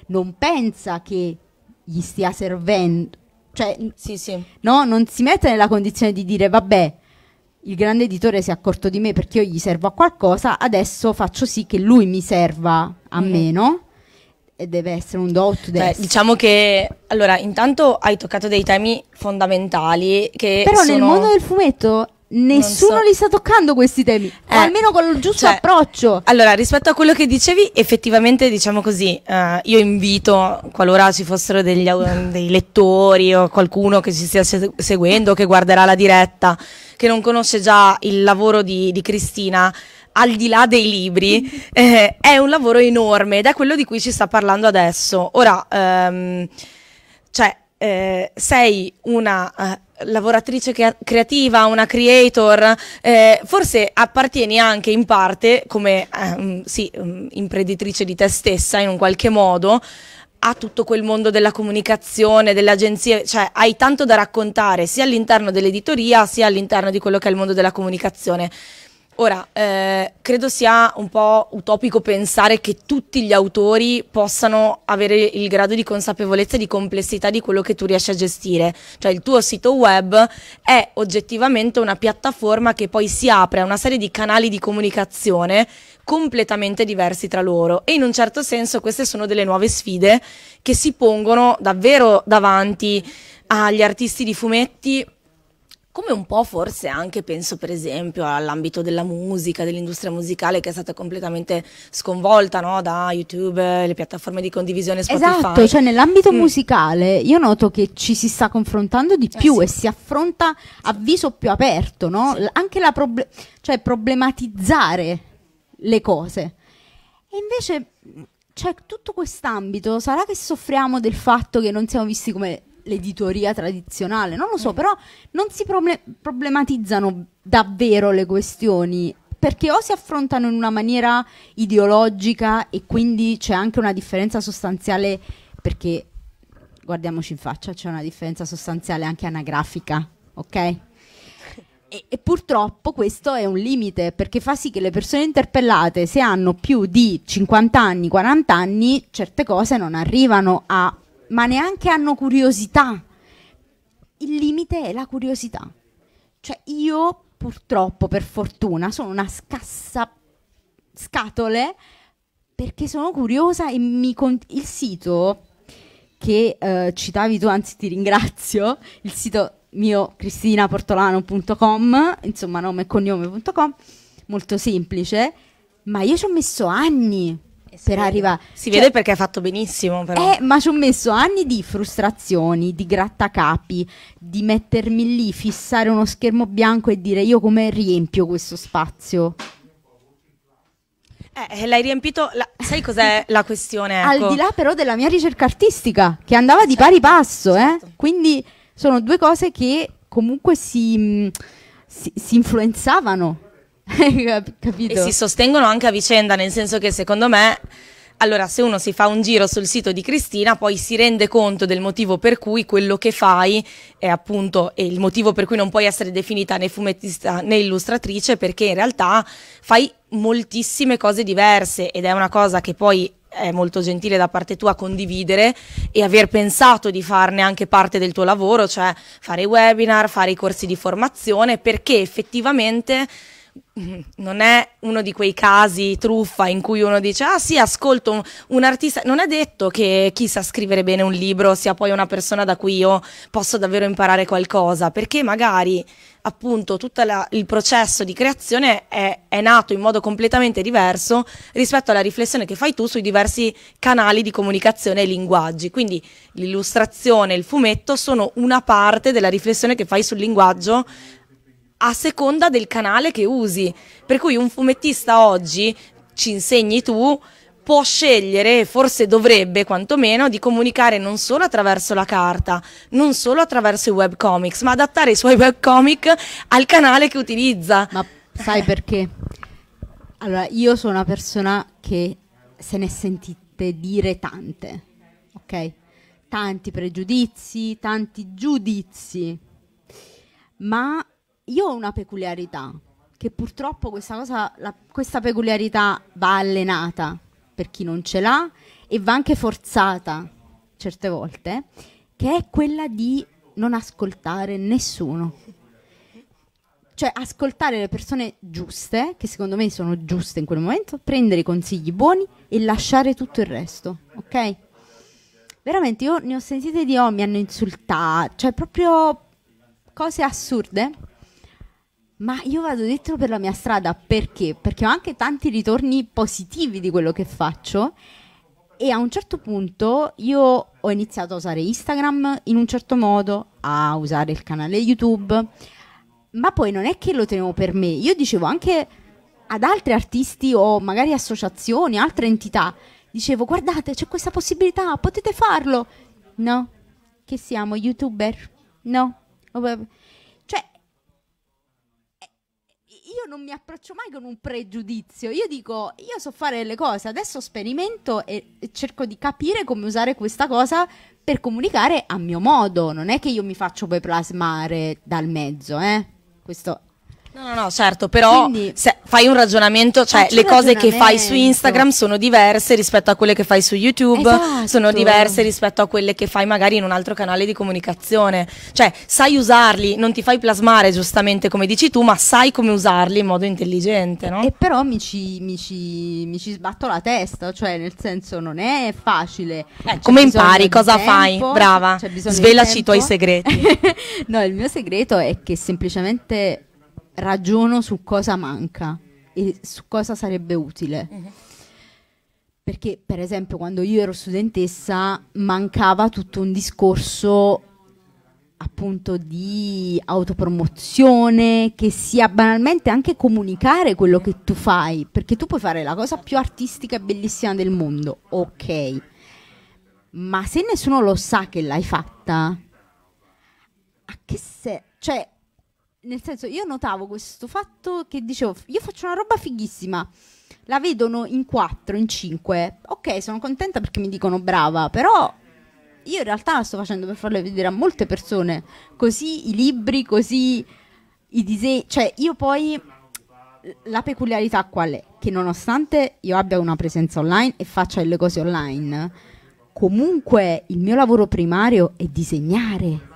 Non pensa che gli stia servendo. Cioè, sì, sì. No, non si mette nella condizione di dire vabbè, il grande editore si è accorto di me perché io gli servo a qualcosa, adesso faccio sì che lui mi serva a mm. me, no? deve essere un dot. Beh, diciamo che allora, intanto hai toccato dei temi fondamentali. Che Però sono... nel mondo del fumetto Nessuno so. li sta toccando questi temi, eh, almeno con il giusto cioè, approccio. Allora, rispetto a quello che dicevi, effettivamente, diciamo così, eh, io invito, qualora ci fossero degli, dei lettori o qualcuno che ci stia se- seguendo, che guarderà la diretta, che non conosce già il lavoro di, di Cristina, al di là dei libri, eh, è un lavoro enorme ed è quello di cui ci sta parlando adesso. Ora, ehm, cioè, eh, sei una eh, lavoratrice creativa, una creator, eh, forse appartieni anche in parte, come ehm, sì, mm, imprenditrice di te stessa in un qualche modo, a tutto quel mondo della comunicazione, delle agenzie, cioè hai tanto da raccontare sia all'interno dell'editoria sia all'interno di quello che è il mondo della comunicazione. Ora, eh, credo sia un po' utopico pensare che tutti gli autori possano avere il grado di consapevolezza e di complessità di quello che tu riesci a gestire. Cioè il tuo sito web è oggettivamente una piattaforma che poi si apre a una serie di canali di comunicazione completamente diversi tra loro e in un certo senso queste sono delle nuove sfide che si pongono davvero davanti agli artisti di fumetti come un po' forse anche penso per esempio all'ambito della musica, dell'industria musicale che è stata completamente sconvolta no? da YouTube, le piattaforme di condivisione Spotify. Esatto, cioè nell'ambito mm. musicale io noto che ci si sta confrontando di eh, più eh, sì. e si affronta a viso più aperto, no? sì. anche la proble cioè problematizzare le cose. E invece, cioè, tutto quest'ambito, sarà che soffriamo del fatto che non siamo visti come l'editoria tradizionale, non lo so, mm. però non si problem problematizzano davvero le questioni perché o si affrontano in una maniera ideologica e quindi c'è anche una differenza sostanziale perché guardiamoci in faccia, c'è una differenza sostanziale anche anagrafica, ok? E, e, purtroppo questo è un limite perché fa sì che le persone interpellate, se hanno più di 50 anni, 40 anni, certe cose non arrivano a ma neanche hanno curiosità. Il limite è la curiosità. Cioè io purtroppo, per fortuna, sono una scassa scatole perché sono curiosa e mi con- il sito che eh, citavi tu, anzi ti ringrazio, il sito mio cristinaportolano.com, insomma nome e cognome.com, molto semplice, ma io ci ho messo anni per arrivare. Si cioè, vede perché ha fatto benissimo, però. Eh, ma ci ho messo anni di frustrazioni, di grattacapi, di mettermi lì, fissare uno schermo bianco e dire io come riempio questo spazio. Eh, eh l'hai riempito, la... sai cos'è la questione? Ecco. Al di là però della mia ricerca artistica, che andava certo, di pari passo, eh. certo. eh? quindi sono due cose che comunque si, si, si influenzavano. Capito? E si sostengono anche a vicenda, nel senso che secondo me allora, se uno si fa un giro sul sito di Cristina, poi si rende conto del motivo per cui quello che fai è appunto è il motivo per cui non puoi essere definita né fumettista né illustratrice, perché in realtà fai moltissime cose diverse ed è una cosa che poi è molto gentile da parte tua condividere e aver pensato di farne anche parte del tuo lavoro, cioè fare webinar, fare i corsi di formazione, perché effettivamente non è uno di quei casi truffa in cui uno dice ah sì ascolto un, un, artista non è detto che chi sa scrivere bene un libro sia poi una persona da cui io posso davvero imparare qualcosa perché magari appunto tutto la, il processo di creazione è, è nato in modo completamente diverso rispetto alla riflessione che fai tu sui diversi canali di comunicazione e linguaggi quindi l'illustrazione e il fumetto sono una parte della riflessione che fai sul linguaggio a seconda del canale che usi. Per cui un fumettista oggi, ci insegni tu, può scegliere, forse dovrebbe quantomeno, di comunicare non solo attraverso la carta, non solo attraverso i webcomics, ma adattare i suoi webcomic al canale che utilizza. Ma sai perché? Allora, io sono una persona che se ne sentite dire tante, ok? Tanti pregiudizi, tanti giudizi, ma io ho una peculiarità, che purtroppo questa, cosa, la, questa peculiarità va allenata per chi non ce l'ha e va anche forzata certe volte, che è quella di non ascoltare nessuno. Cioè ascoltare le persone giuste, che secondo me sono giuste in quel momento, prendere i consigli buoni e lasciare tutto il resto, ok? Veramente io ne ho sentite di oh, mi hanno insultato, cioè proprio cose assurde ma io vado dentro per la mia strada perché? Perché ho anche tanti ritorni positivi di quello che faccio e a un certo punto io ho iniziato a usare Instagram in un certo modo, a usare il canale YouTube, ma poi non è che lo tenevo per me, io dicevo anche ad altri artisti o magari associazioni, altre entità, dicevo guardate c'è questa possibilità, potete farlo. No, che siamo youtuber? No. Vabbè. non mi approccio mai con un pregiudizio. Io dico, io so fare le cose, adesso sperimento e, cerco di capire come usare questa cosa per comunicare a mio modo. Non è che io mi faccio poi plasmare dal mezzo, eh? Questo No, no, no, certo, però Quindi, se fai un ragionamento, cioè le cose che fai su Instagram sono diverse rispetto a quelle che fai su YouTube, esatto. sono diverse rispetto a quelle che fai magari in un altro canale di comunicazione. Cioè, sai usarli, non ti fai plasmare giustamente come dici tu, ma sai come usarli in modo intelligente, no? E però mi ci, mi ci, mi ci sbatto la testa, cioè nel senso non è facile. Eh, come impari? Cosa tempo, fai? Brava. Svelaci i tuoi segreti. no, il mio segreto è che semplicemente ragiono su cosa manca e su cosa sarebbe utile. Uh eh. -huh. Perché, per esempio, quando io ero studentessa mancava tutto un discorso appunto di autopromozione, che sia banalmente anche comunicare quello che tu fai, perché tu puoi fare la cosa più artistica e bellissima del mondo, ok, ma se nessuno lo sa che l'hai fatta, a che se... cioè nel senso, io notavo questo fatto che dicevo, io faccio una roba fighissima, la vedono in 4, in 5, ok, sono contenta perché mi dicono brava, però io in realtà la sto facendo per farle vedere a molte persone, così i libri, così i disegni, cioè io poi la peculiarità qual è? Che nonostante io abbia una presenza online e faccia le cose online, comunque il mio lavoro primario è disegnare.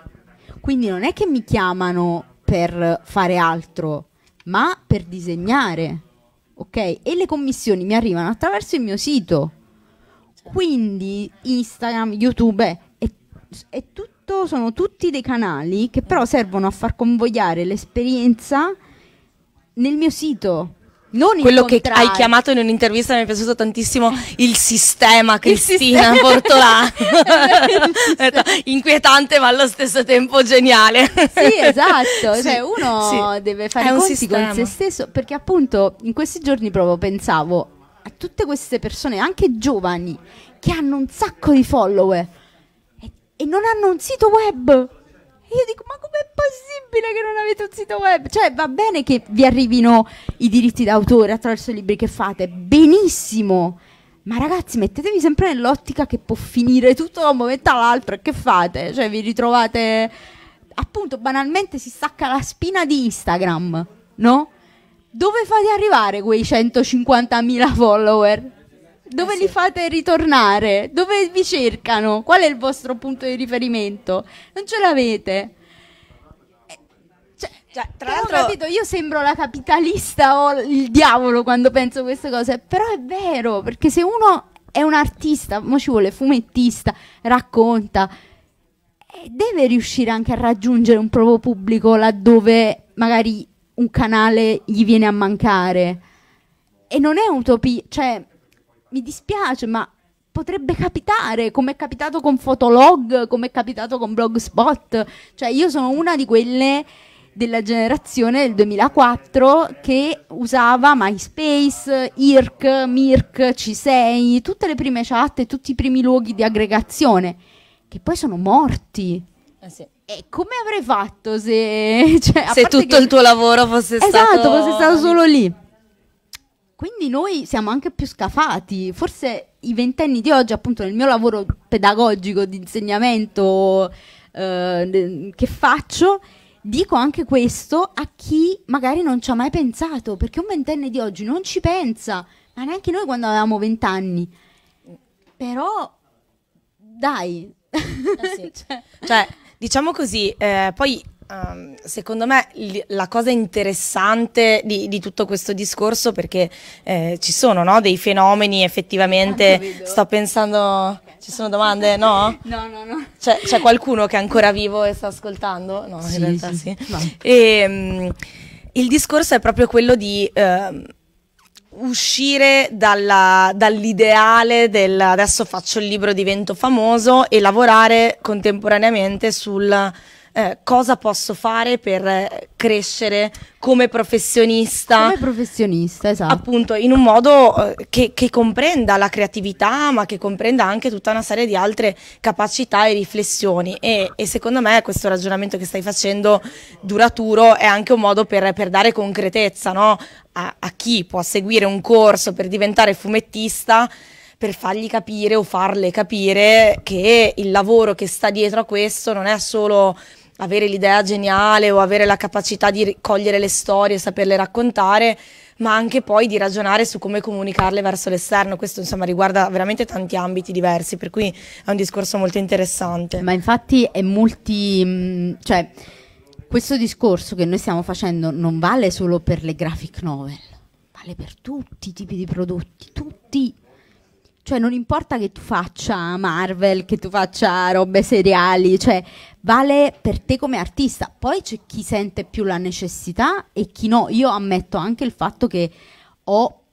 Quindi non è che mi chiamano per fare altro, ma per disegnare. Ok? E le commissioni mi arrivano attraverso il mio sito. Quindi Instagram, YouTube è, è tutto, sono tutti dei canali che però servono a far convogliare l'esperienza nel mio sito non quello che hai chiamato in un'intervista mi è piaciuto tantissimo il sistema Cristina il Portolano inquietante ma allo stesso tempo geniale sì esatto sì, cioè uno sì. deve fare i conti sistema. con se stesso perché appunto in questi giorni proprio pensavo a tutte queste persone anche giovani che hanno un sacco di follower e, e non hanno un sito web io dico, ma com'è possibile che non avete un sito web? Cioè, va bene che vi arrivino i diritti d'autore attraverso i libri che fate, benissimo. Ma ragazzi, mettetevi sempre nell'ottica che può finire tutto da un momento all'altro e che fate? Cioè, vi ritrovate appunto banalmente si stacca la spina di Instagram, no? Dove fate arrivare quei 150.000 follower? Dove eh sì. li fate ritornare? Dove vi cercano? Qual è il vostro punto di riferimento? Non ce l'avete. Eh, cioè, cioè, tra l'altro, capito, io sembro la capitalista o il diavolo quando penso queste cose, però è vero, perché se uno è un artista, mo ci vuole fumettista, racconta, eh, deve riuscire anche a raggiungere un proprio pubblico laddove magari un canale gli viene a mancare. E non è utopia, cioè mi dispiace, ma potrebbe capitare, come è capitato con Fotolog, come è capitato con Blogspot. Cioè, io sono una di quelle della generazione del 2004 che usava MySpace, IRC, MIRC, C6, tutte le prime chat e tutti i primi luoghi di aggregazione, che poi sono morti. Eh sì. E come avrei fatto se... Cioè, se tutto che... il tuo lavoro fosse esatto, stato... Esatto, fosse stato solo lì quindi noi siamo anche più scafati, forse i ventenni di oggi, appunto nel mio lavoro pedagogico di insegnamento eh, che faccio, dico anche questo a chi magari non ci ha mai pensato, perché un ventenne di oggi non ci pensa, ma neanche noi quando avevamo vent'anni. Però, dai. Eh sì. Cioè, cioè. diciamo così, eh, poi Um, secondo me la cosa interessante di, di, tutto questo discorso, perché eh, ci sono no, dei fenomeni effettivamente, sto pensando, okay. ci sono domande? No? No, no, no. C'è, c'è, qualcuno che è ancora vivo e sta ascoltando? No, sì, in realtà sì. sì. No. E, um, il discorso è proprio quello di... Um, uscire dalla, dall'ideale del adesso faccio il libro divento famoso e lavorare contemporaneamente sul eh, cosa posso fare per eh, crescere come professionista. Come professionista, esatto. Appunto, in un modo eh, che, che, comprenda la creatività, ma che comprenda anche tutta una serie di altre capacità e riflessioni. E, e secondo me questo ragionamento che stai facendo duraturo è anche un modo per, per dare concretezza no? a, a chi può seguire un corso per diventare fumettista per fargli capire o farle capire che il lavoro che sta dietro a questo non è solo avere l'idea geniale o avere la capacità di cogliere le storie, saperle raccontare, ma anche poi di ragionare su come comunicarle verso l'esterno. Questo insomma riguarda veramente tanti ambiti diversi, per cui è un discorso molto interessante. Ma infatti è molti... Mm, cioè questo discorso che noi stiamo facendo non vale solo per le graphic novel, vale per tutti i tipi di prodotti, tutti cioè non importa che tu faccia Marvel, che tu faccia robe seriali, cioè vale per te come artista. Poi c'è chi sente più la necessità e chi no. Io ammetto anche il fatto che ho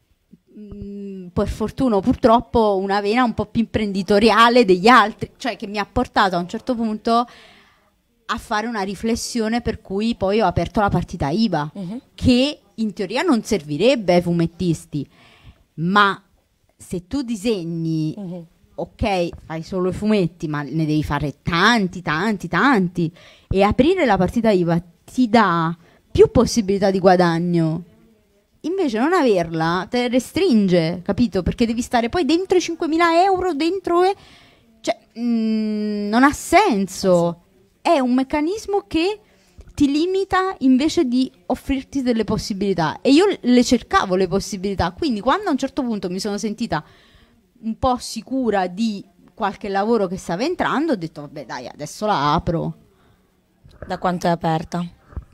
mm, per fortuna purtroppo una vena un po' più imprenditoriale degli altri, cioè che mi ha portato a un certo punto a fare una riflessione per cui poi ho aperto la partita IVA, uh-huh. Mhm. che in teoria non servirebbe ai fumettisti, ma se tu disegni, mm-hmm. ok, fai solo i fumetti, ma ne devi fare tanti, tanti, tanti, e aprire la partita IVA ti dà più possibilità di guadagno. Invece non averla te restringe, capito? Perché devi stare poi dentro i 5.000 euro, dentro... E... Cioè, mh, mm, non ha senso. Ah, È un meccanismo che ti limita invece di offrirti delle possibilità. E io le cercavo le possibilità, quindi quando a un certo punto mi sono sentita un po' sicura di qualche lavoro che stava entrando, ho detto vabbè dai, adesso la apro. Da quanto è aperta?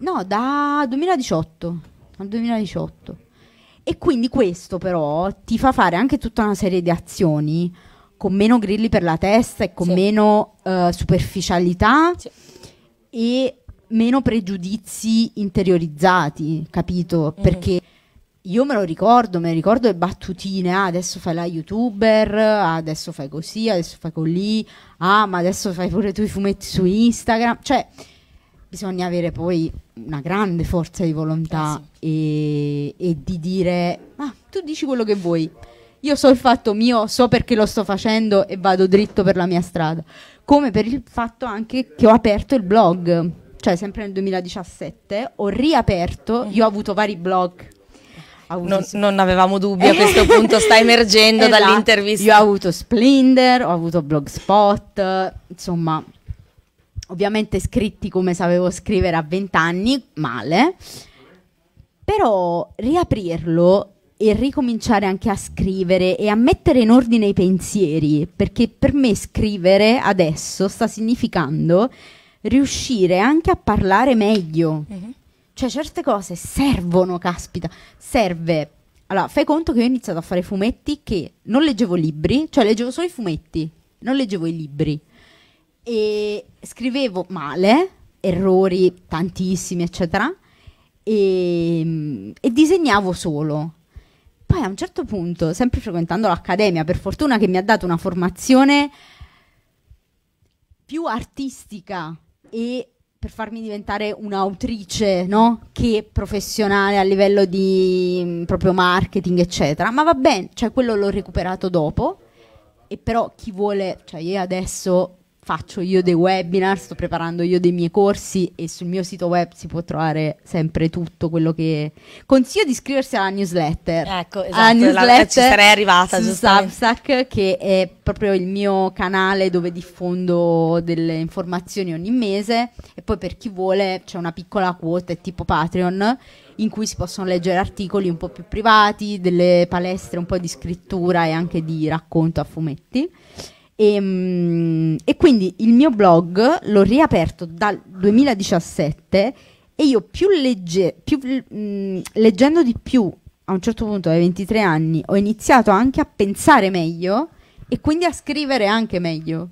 No, da 2018, dal 2018. E quindi questo però ti fa fare anche tutta una serie di azioni con meno grilli per la testa e con sì. meno uh, superficialità sì. e meno pregiudizi interiorizzati, capito? Mm. Perché io me lo ricordo, me lo ricordo le battutine, ah, adesso fai la youtuber, ah, adesso fai così, adesso fai così, ah, ma adesso fai pure tu i fumetti su Instagram, cioè bisogna avere poi una grande forza di volontà eh sì. e, e, di dire, ma ah, tu dici quello che vuoi, io so il fatto mio, so perché lo sto facendo e vado dritto per la mia strada, come per il fatto anche che ho aperto il blog cioè sempre nel 2017, ho riaperto, mhm. io ho avuto vari blog. Avuto non, so- non, avevamo dubbi, a questo punto sta emergendo esatto. dall'intervista. Io ho avuto Splinter, ho avuto Blogspot, insomma, ovviamente scritti come sapevo scrivere a 20 anni, male, però riaprirlo e ricominciare anche a scrivere e a mettere in ordine i pensieri, perché per me scrivere adesso sta significando riuscire anche a parlare meglio. Mm-hmm. Cioè certe cose servono, caspita, serve. Allora, fai conto che io ho iniziato a fare fumetti che non leggevo libri, cioè leggevo solo i fumetti, non leggevo i libri. E scrivevo male, errori tantissimi, eccetera, e, e disegnavo solo. Poi a un certo punto, sempre frequentando l'accademia, per fortuna che mi ha dato una formazione più artistica e per farmi diventare un'autrice, no? Che professionale a livello di mm, proprio marketing, eccetera. Ma va bene, cioè quello l'ho recuperato dopo. E però chi vuole, cioè io adesso faccio io dei webinar, sto preparando io dei miei corsi e sul mio sito web si può trovare sempre tutto quello che... Consiglio di iscriversi alla newsletter. Ecco, esatto, alla newsletter la, ci sarei arrivata. Su Substack, che è proprio il mio canale dove diffondo delle informazioni ogni mese e poi per chi vuole c'è una piccola quota, è tipo Patreon, in cui si possono leggere articoli un po' più privati, delle palestre un po' di scrittura e anche di racconto a fumetti. E, ehm, e, quindi il mio blog l'ho riaperto dal 2017 e io più, legge, più mh, mm, leggendo di più a un certo punto ai 23 anni ho iniziato anche a pensare meglio e quindi a scrivere anche meglio.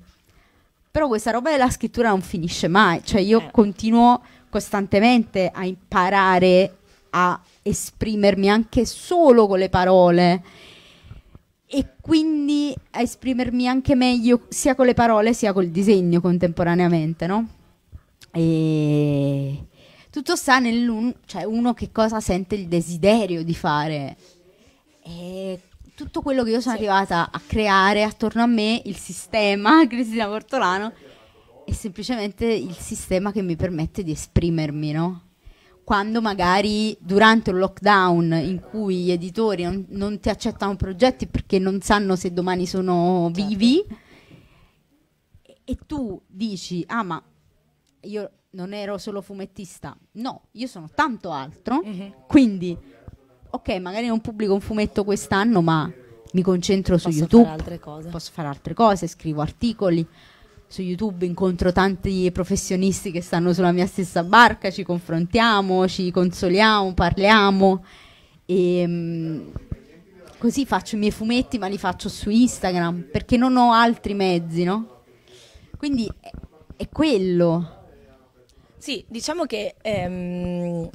Però questa roba della scrittura non finisce mai, cioè io eh. continuo costantemente a imparare a esprimermi anche solo con le parole e quindi a esprimermi anche meglio sia con le parole sia col disegno contemporaneamente, no? E tutto sta nell'uno, cioè uno che cosa sente il desiderio di fare. E tutto quello che io sono sì. arrivata a creare attorno a me, il sistema, Cristina Portolano, è semplicemente il sistema che mi permette di esprimermi, no? quando magari durante un lockdown in cui gli editori non, non ti accettano progetti perché non sanno se domani sono certo. vivi e tu dici ah ma io non ero solo fumettista no io sono tanto altro mm-hmm. quindi ok magari non pubblico un fumetto quest'anno ma mi concentro posso su youtube fare posso fare altre cose scrivo articoli su YouTube incontro tanti professionisti che stanno sulla mia stessa barca, ci confrontiamo, ci consoliamo, parliamo e ehm, così faccio i miei fumetti ma li faccio su Instagram perché non ho altri mezzi, no? Quindi è, è quello. Sì, diciamo che ehm,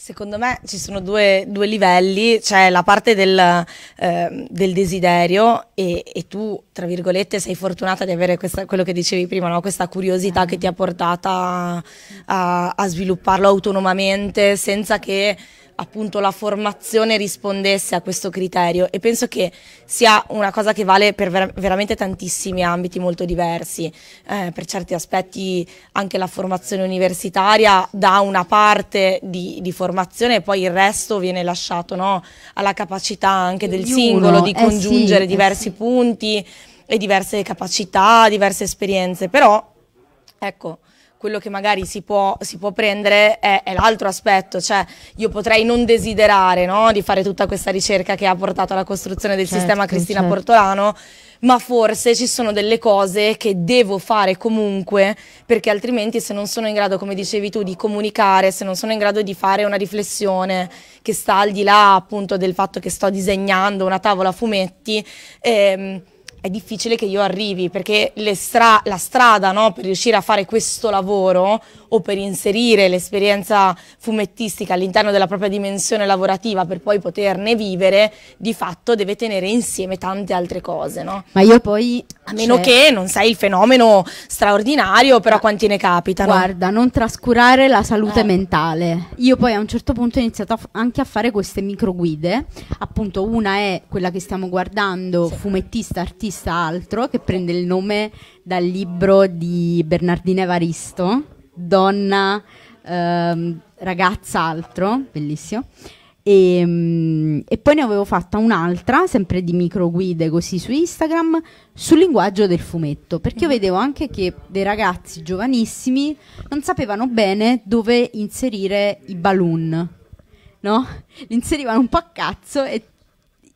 Secondo me ci sono due, due livelli, c'è la parte del, eh, del desiderio e, e, tu, tra virgolette, sei fortunata di avere questa, quello che dicevi prima, no? questa curiosità che ti ha portata a, a svilupparlo autonomamente senza che appunto la formazione rispondesse a questo criterio e penso che sia una cosa che vale per ver veramente tantissimi ambiti molto diversi, eh, per certi aspetti anche la formazione universitaria dà una parte di, di formazione e poi il resto viene lasciato no? alla capacità anche del singolo di eh congiungere eh sì, diversi eh sì. punti e diverse capacità, diverse esperienze, però ecco quello che magari si può, si può prendere è, è l'altro aspetto, cioè io potrei non desiderare no, di fare tutta questa ricerca che ha portato alla costruzione del certo, sistema Cristina certo. Portolano, ma forse ci sono delle cose che devo fare comunque, perché altrimenti se non sono in grado, come dicevi tu, di comunicare, se non sono in grado di fare una riflessione che sta al di là appunto del fatto che sto disegnando una tavola a fumetti, ehm, è difficile che io arrivi perché stra la strada no, per riuscire a fare questo lavoro o per inserire l'esperienza fumettistica all'interno della propria dimensione lavorativa per poi poterne vivere, di fatto deve tenere insieme tante altre cose, no? Ma io poi... A meno cioè... che non sei il fenomeno straordinario, però Ma... Eh, quanti ne capitano? Guarda, non trascurare la salute eh. mentale. Io poi a un certo punto ho iniziato a anche a fare queste micro guide, appunto una è quella che stiamo guardando, sì. fumettista, artista, altro, che prende il nome dal libro di Bernardine Evaristo donna, ehm, ragazza, altro, bellissimo. E, ehm, e, poi ne avevo fatta un'altra, sempre di micro guide così su Instagram, sul linguaggio del fumetto, perché io mm-hmm. vedevo anche che dei ragazzi giovanissimi non sapevano bene dove inserire i balloon, no? Li inserivano un po' a cazzo e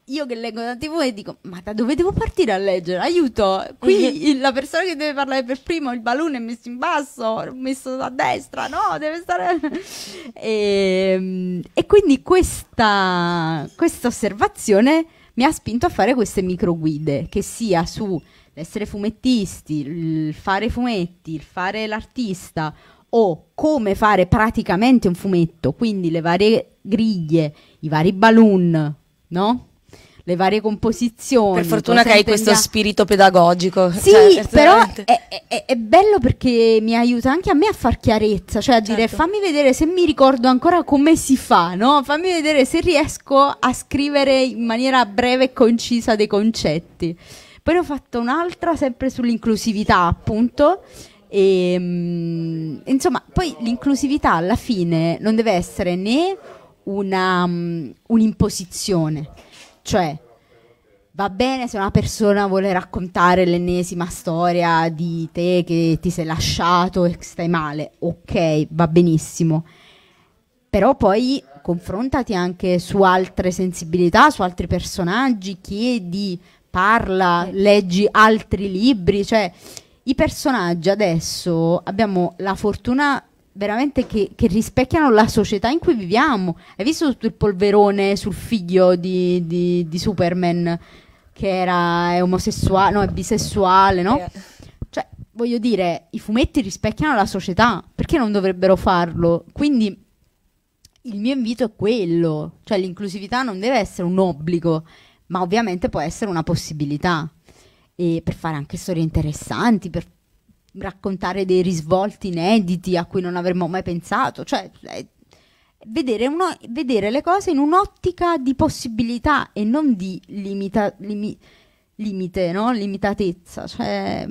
io che leggo da tv e dico ma da dove devo partire a leggere aiuto qui mhm. il, la persona che deve parlare per primo il ballone è messo in basso messo da destra no deve stare e, ehm, e quindi questa, questa osservazione mi ha spinto a fare queste micro guide che sia su l'essere fumettisti il fare fumetti il fare l'artista o come fare praticamente un fumetto quindi le varie griglie i vari balloon no? le varie composizioni. Per fortuna che hai questo mia... spirito pedagogico. Cioè, sì, cioè, però è, è, è, bello perché mi aiuta anche a me a far chiarezza, cioè a certo. dire fammi vedere se mi ricordo ancora come si fa, no? fammi vedere se riesco a scrivere in maniera breve e concisa dei concetti. Poi ne ho fatto un'altra sempre sull'inclusività, appunto. E, ehm, mh, insomma, poi l'inclusività alla fine non deve essere né una, um, un'imposizione cioè, va bene se una persona vuole raccontare l'ennesima storia di te che ti sei lasciato e stai male, ok, va benissimo. Però poi confrontati anche su altre sensibilità, su altri personaggi, chiedi, parla, leggi altri libri, cioè i personaggi adesso abbiamo la fortuna veramente che, che, rispecchiano la società in cui viviamo. Hai visto tutto il polverone sul figlio di, di, di Superman che era è omosessuale, no, è bisessuale, no? Yeah. Cioè, voglio dire, i fumetti rispecchiano la società, perché non dovrebbero farlo? Quindi il mio invito è quello, cioè l'inclusività non deve essere un obbligo, ma ovviamente può essere una possibilità. E per fare anche storie interessanti, per raccontare dei risvolti inediti a cui non avremmo mai pensato, cioè eh, vedere, uno, vedere, le cose in un'ottica di possibilità e non di limita, limi, limite, no? limitatezza, cioè,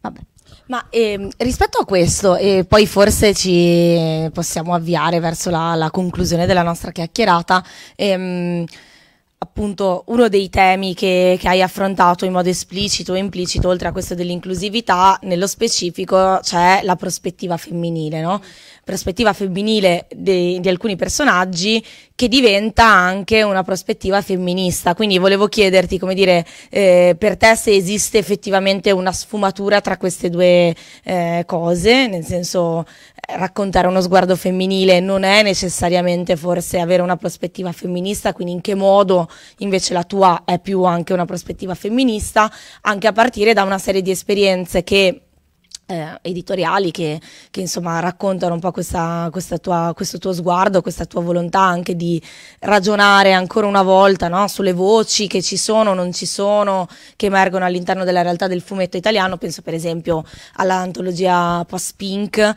vabbè. Ma eh, rispetto a questo, e poi forse ci possiamo avviare verso la, la conclusione della nostra chiacchierata, ehm, appunto uno dei temi che, che, hai affrontato in modo esplicito e implicito, oltre a questo dell'inclusività, nello specifico c'è la prospettiva femminile, no? prospettiva femminile di, di alcuni personaggi che diventa anche una prospettiva femminista. Quindi volevo chiederti, come dire, eh, per te se esiste effettivamente una sfumatura tra queste due eh, cose, nel senso eh, raccontare uno sguardo femminile non è necessariamente forse avere una prospettiva femminista, quindi in che modo invece la tua è più anche una prospettiva femminista, anche a partire da una serie di esperienze che eh, editoriali che, che, insomma raccontano un po' questa, questa tua, questo tuo sguardo, questa tua volontà anche di ragionare ancora una volta no? sulle voci che ci sono, non ci sono, che emergono all'interno della realtà del fumetto italiano. Penso per esempio all'antologia Post Pink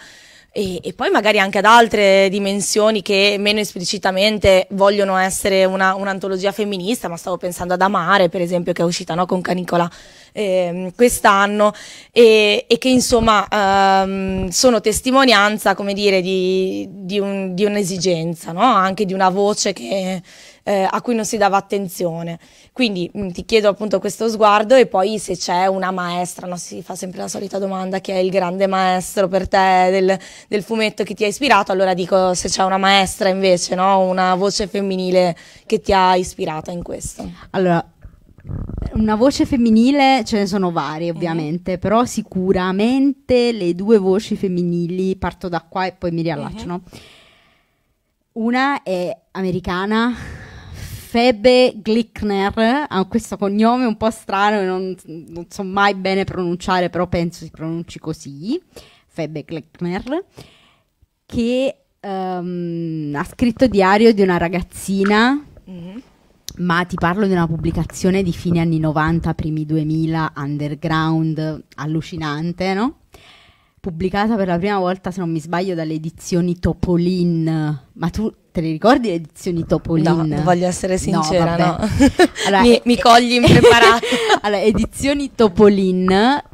e, e, poi magari anche ad altre dimensioni che meno esplicitamente vogliono essere una, un'antologia femminista, ma stavo pensando ad Amare, per esempio, che è uscita no, con Canicola eh, quest'anno e, e, che insomma ehm, sono testimonianza, come dire, di, di, un, di un'esigenza, no? anche di una voce che, eh, a cui non si dava attenzione. Quindi mh, mm, ti chiedo appunto questo sguardo e poi se c'è una maestra, no? si fa sempre la solita domanda che è il grande maestro per te del, del fumetto che ti ha ispirato, allora dico se c'è una maestra invece, no? una voce femminile che ti ha ispirata in questo. Allora, una voce femminile ce ne sono varie mhm. ovviamente, uh -huh. però sicuramente le due voci femminili, parto da qua e poi mi riallaccio, uh mhm. -huh. Una è americana, Febe Glickner, ha questo cognome un po' strano non, non, so mai bene pronunciare, però penso si pronunci così, Febe Glickner, che um, ha scritto diario di una ragazzina, mm-hmm. ma ti parlo di una pubblicazione di fine anni 90, primi 2000, underground, allucinante, no? pubblicata per la prima volta, se non mi sbaglio, dalle edizioni Topolin. Ma tu te le ricordi le edizioni Topolin? No, voglio essere sincera, no. no. Allora, mi, eh, mi, cogli impreparato. allora, edizioni Topolin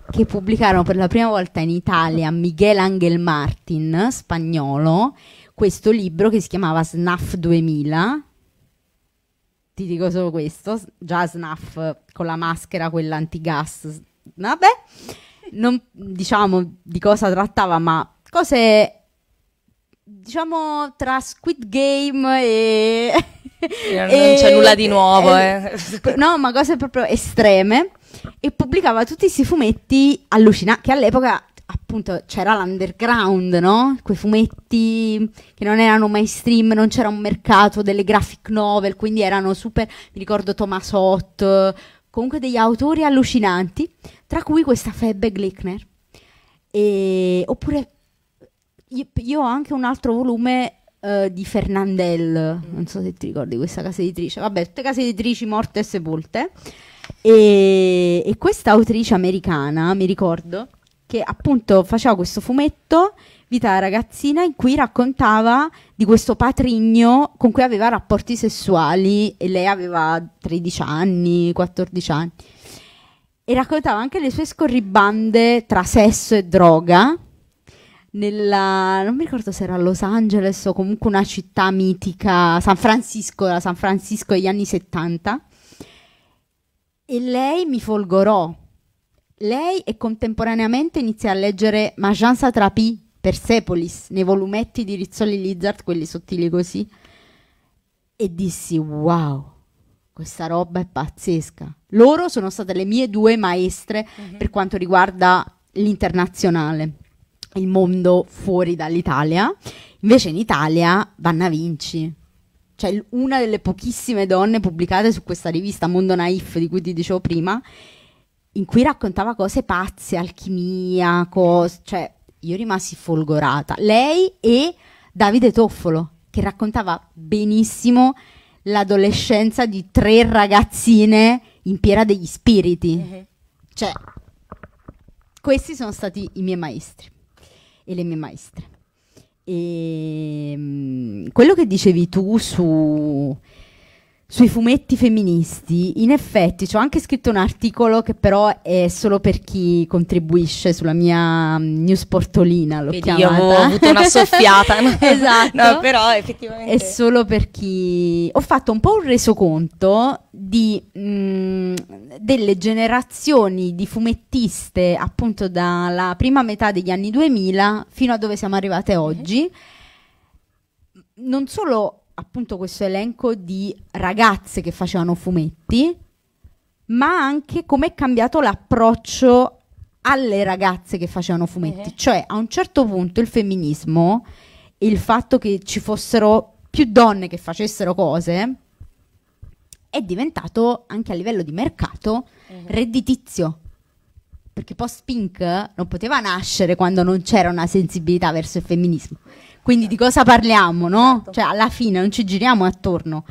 che pubblicarono per la prima volta in Italia Miguel Angel Martin, spagnolo, questo libro che si chiamava Snuff 2000. Ti dico solo questo, già Snuff con la maschera, quella antigas, vabbè non diciamo di cosa trattava, ma cose diciamo tra Squid Game e non e, c'è nulla di nuovo e, eh. no ma cose proprio estreme e pubblicava tutti questi fumetti allucinati che all'epoca appunto c'era l'underground no? quei fumetti che non erano mainstream non c'era un mercato delle graphic novel quindi erano super mi ricordo Thomas Hot comunque degli autori allucinanti, tra cui questa Febbe Glickner. E, oppure io ho anche un altro volume uh, di Fernandel, non so se ti ricordi questa casa editrice, vabbè, tutte case editrici morte e sepolte. E, e questa autrice americana, mi ricordo, che appunto faceva questo fumetto vita da ragazzina in cui raccontava di questo patrigno con cui aveva rapporti sessuali e lei aveva 13 anni, 14 anni. E raccontava anche le sue scorribande tra sesso e droga nella, non mi ricordo se era Los Angeles o comunque una città mitica, San Francisco, la San Francisco degli anni 70. E lei mi folgorò. Lei e contemporaneamente inizia a leggere Majan Satrapi Persepolis, nei volumetti di Rizzoli Lizard, quelli sottili così, e dissi wow, questa roba è pazzesca. Loro sono state le mie due maestre mm-hmm. per quanto riguarda l'internazionale, il mondo fuori dall'Italia. Invece in Italia Vanna Vinci, cioè una delle pochissime donne pubblicate su questa rivista Mondo Naif di cui ti dicevo prima, in cui raccontava cose pazze, alchimia, cose, cioè io rimasi folgorata. Lei e Davide Toffolo, che raccontava benissimo l'adolescenza di tre ragazzine in piena degli Spiriti. Uh-huh. Cioè, questi sono stati i miei maestri e le mie maestre. E, ehm, quello che dicevi tu su sui fumetti femministi, in effetti ci ho anche scritto un articolo che però è solo per chi contribuisce sulla mia mm, news portolina, l'ho Vedi, chiamata. ho avuto una soffiata. esatto. No, però effettivamente... È solo per chi... Ho fatto un po' un resoconto di, mh, mm, delle generazioni di fumettiste appunto dalla prima metà degli anni 2000 fino a dove siamo arrivate oggi. Mm-hmm. Non solo appunto questo elenco di ragazze che facevano fumetti, ma anche come è cambiato l'approccio alle ragazze che facevano fumetti. Uh eh. -huh. Cioè, a un certo punto il femminismo, il fatto che ci fossero più donne che facessero cose, è diventato anche a livello di mercato uh eh. -huh. redditizio. Perché post-pink non poteva nascere quando non c'era una sensibilità verso il femminismo quindi di cosa parliamo, no? Esatto. Cioè alla fine non ci giriamo attorno.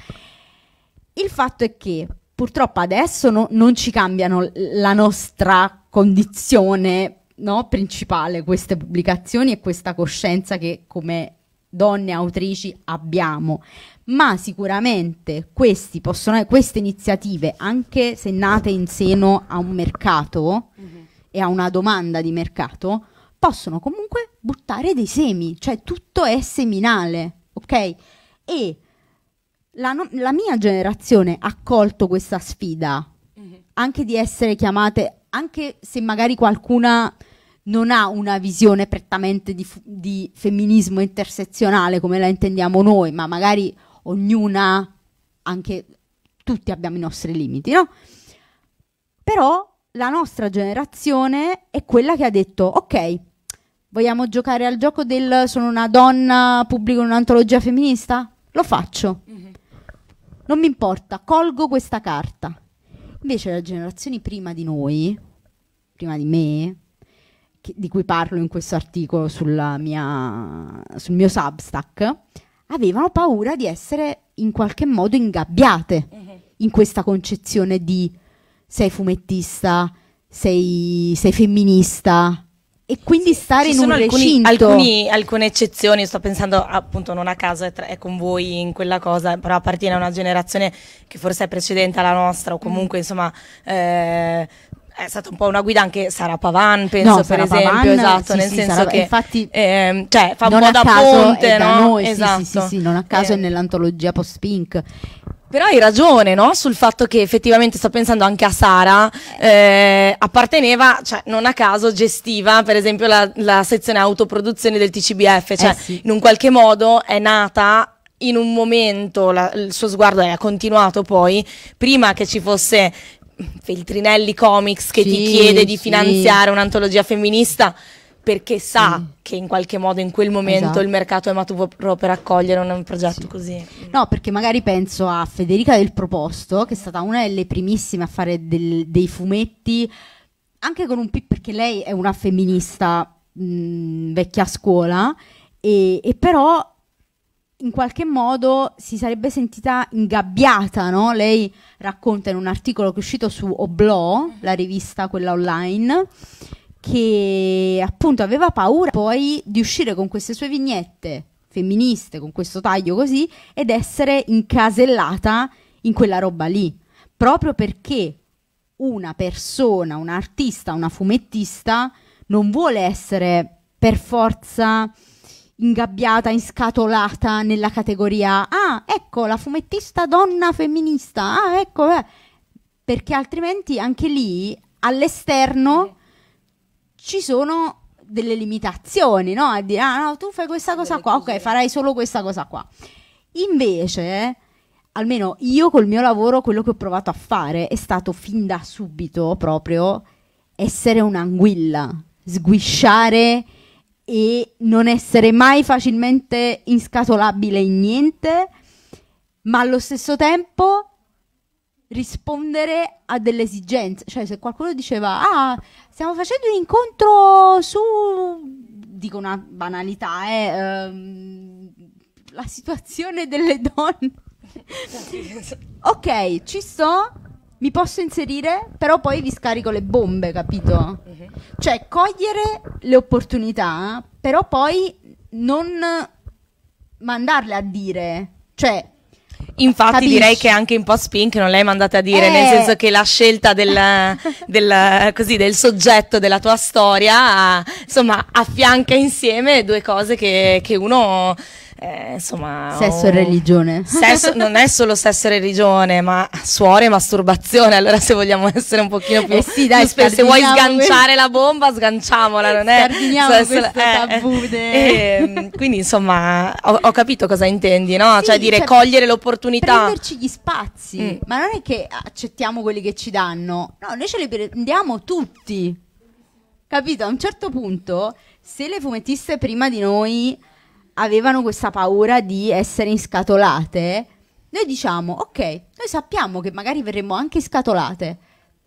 Il fatto è che purtroppo adesso no, non ci cambiano la nostra condizione no, principale, queste pubblicazioni e questa coscienza che come donne autrici abbiamo, ma sicuramente possono, queste iniziative, anche se nate in seno a un mercato mm-hmm. e a una domanda di mercato, possono comunque buttare dei semi, cioè tutto è seminale, ok? E la, no la mia generazione ha colto questa sfida, mm -hmm. anche di essere chiamate, anche se magari qualcuna non ha una visione prettamente di, di femminismo intersezionale come la intendiamo noi, ma magari ognuna, anche tutti abbiamo i nostri limiti, no? Però la nostra generazione è quella che ha detto ok, Vogliamo giocare al gioco del sono una donna, pubblico un'antologia femminista? Lo faccio. Mhm. Non mi importa, colgo questa carta. Invece le generazioni prima di noi, prima di me, che, di cui parlo in questo articolo mia, sul mio Substack, avevano paura di essere in qualche modo ingabbiate mhm. in questa concezione di sei fumettista, sei, sei femminista, e quindi stare Ci in un alcuni, recinto. Alcuni, alcune eccezioni, sto pensando appunto non a caso è, tra, è, con voi in quella cosa, però appartiene a una generazione che forse è precedente alla nostra o mm. comunque mm. insomma... Eh, è stata un po' una guida anche Sara Pavan, penso no, per Sara esempio, Pavan, esatto, sì, nel sì, senso Sara, che infatti ehm, cioè, fa un po' da ponte, no? noi, esatto. sì, sì, sì, esatto. sì, non a caso eh. è nell'antologia post-pink però hai ragione, no? Sul fatto che effettivamente sto pensando anche a Sara, eh, apparteneva, cioè non a caso gestiva per esempio la, la sezione autoproduzione del TCBF, cioè eh sì. in un qualche modo è nata in un momento, la, il suo sguardo è continuato poi, prima che ci fosse Feltrinelli Comics che sì, ti chiede di finanziare un'antologia femminista, perché sa mm. che in qualche modo in quel momento esatto. il mercato è maturo per accogliere un progetto sì. così. No, perché magari penso a Federica del Proposto, che è stata una delle primissime a fare del, dei fumetti, anche con un perché lei è una femminista mh, mm, vecchia scuola, e, e, però in qualche modo si sarebbe sentita ingabbiata, no? Lei racconta in un articolo che è uscito su Oblò, la rivista quella online, che appunto aveva paura poi di uscire con queste sue vignette femministe, con questo taglio così, ed essere incasellata in quella roba lì, proprio perché una persona, un artista, una fumettista non vuole essere per forza ingabbiata, inscatolata nella categoria ah, ecco la fumettista donna femminista, ah, ecco, eh. perché altrimenti anche lì all'esterno ci sono delle limitazioni, no? A dire, ah no, tu fai questa cosa qua, ok, farai solo questa cosa qua. Invece, almeno io col mio lavoro, quello che ho provato a fare è stato fin da subito proprio essere un'anguilla, sguisciare e non essere mai facilmente inscatolabile in niente, ma allo stesso tempo rispondere a delle esigenze. Cioè, se qualcuno diceva, ah, stiamo facendo un incontro su, dico una banalità, eh, ehm, la situazione delle donne. ok, ci sto, mi posso inserire, però poi vi scarico le bombe, capito? Mhm. Cioè, cogliere le opportunità, però poi non mandarle a dire. Cioè, Infatti Capisci? direi che anche un po' spin non l'hai mandata a dire, eh. nel senso che la scelta del, del, così, del soggetto della tua storia, insomma, affianca insieme due cose che, che uno eh, insomma... Sesso oh, e religione. Sesso, non è solo sesso e religione, ma suore e masturbazione, allora se vogliamo essere un pochino più... Eh sì, dai, più se vuoi sganciare la bomba, sganciamola, non è... Sesso, eh, eh, ehm, quindi insomma, ho, ho, capito cosa intendi, no? Sì, cioè dire cioè, cogliere l'opportunità. Prenderci gli spazi, mm. ma non è che accettiamo quelli che ci danno, no, noi ce li prendiamo tutti capito? A un certo punto, se le fumettiste prima di noi avevano questa paura di essere inscatolate, noi diciamo, ok, noi sappiamo che magari verremo anche scatolate,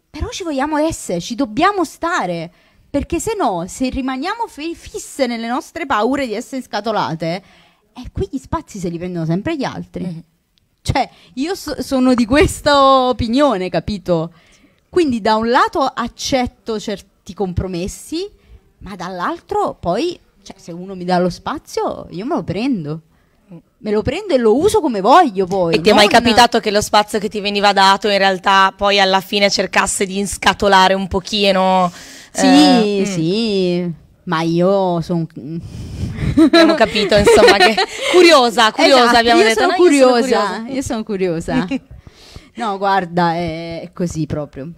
però ci vogliamo essere, ci dobbiamo stare, perché se no, se rimaniamo fi fisse nelle nostre paure di essere scatolate, eh, qui gli spazi se li prendono sempre gli altri. Mm. Cioè, io so sono di questa opinione, capito? Quindi da un lato accetto certi compromessi, ma dall'altro poi cioè, se uno mi dà lo spazio, io me lo prendo. Me lo prendo e lo uso come voglio poi. E ti è mai capitato che lo spazio che ti veniva dato in realtà poi alla fine cercasse di inscatolare un pochino? Sì, eh, sì. Mm. Ma io sono. abbiamo capito, insomma, che... curiosa, curiosa esatto, abbiamo io detto. Sono no, curiosa, io sono curiosa. Io sono curiosa. no, guarda, è così proprio.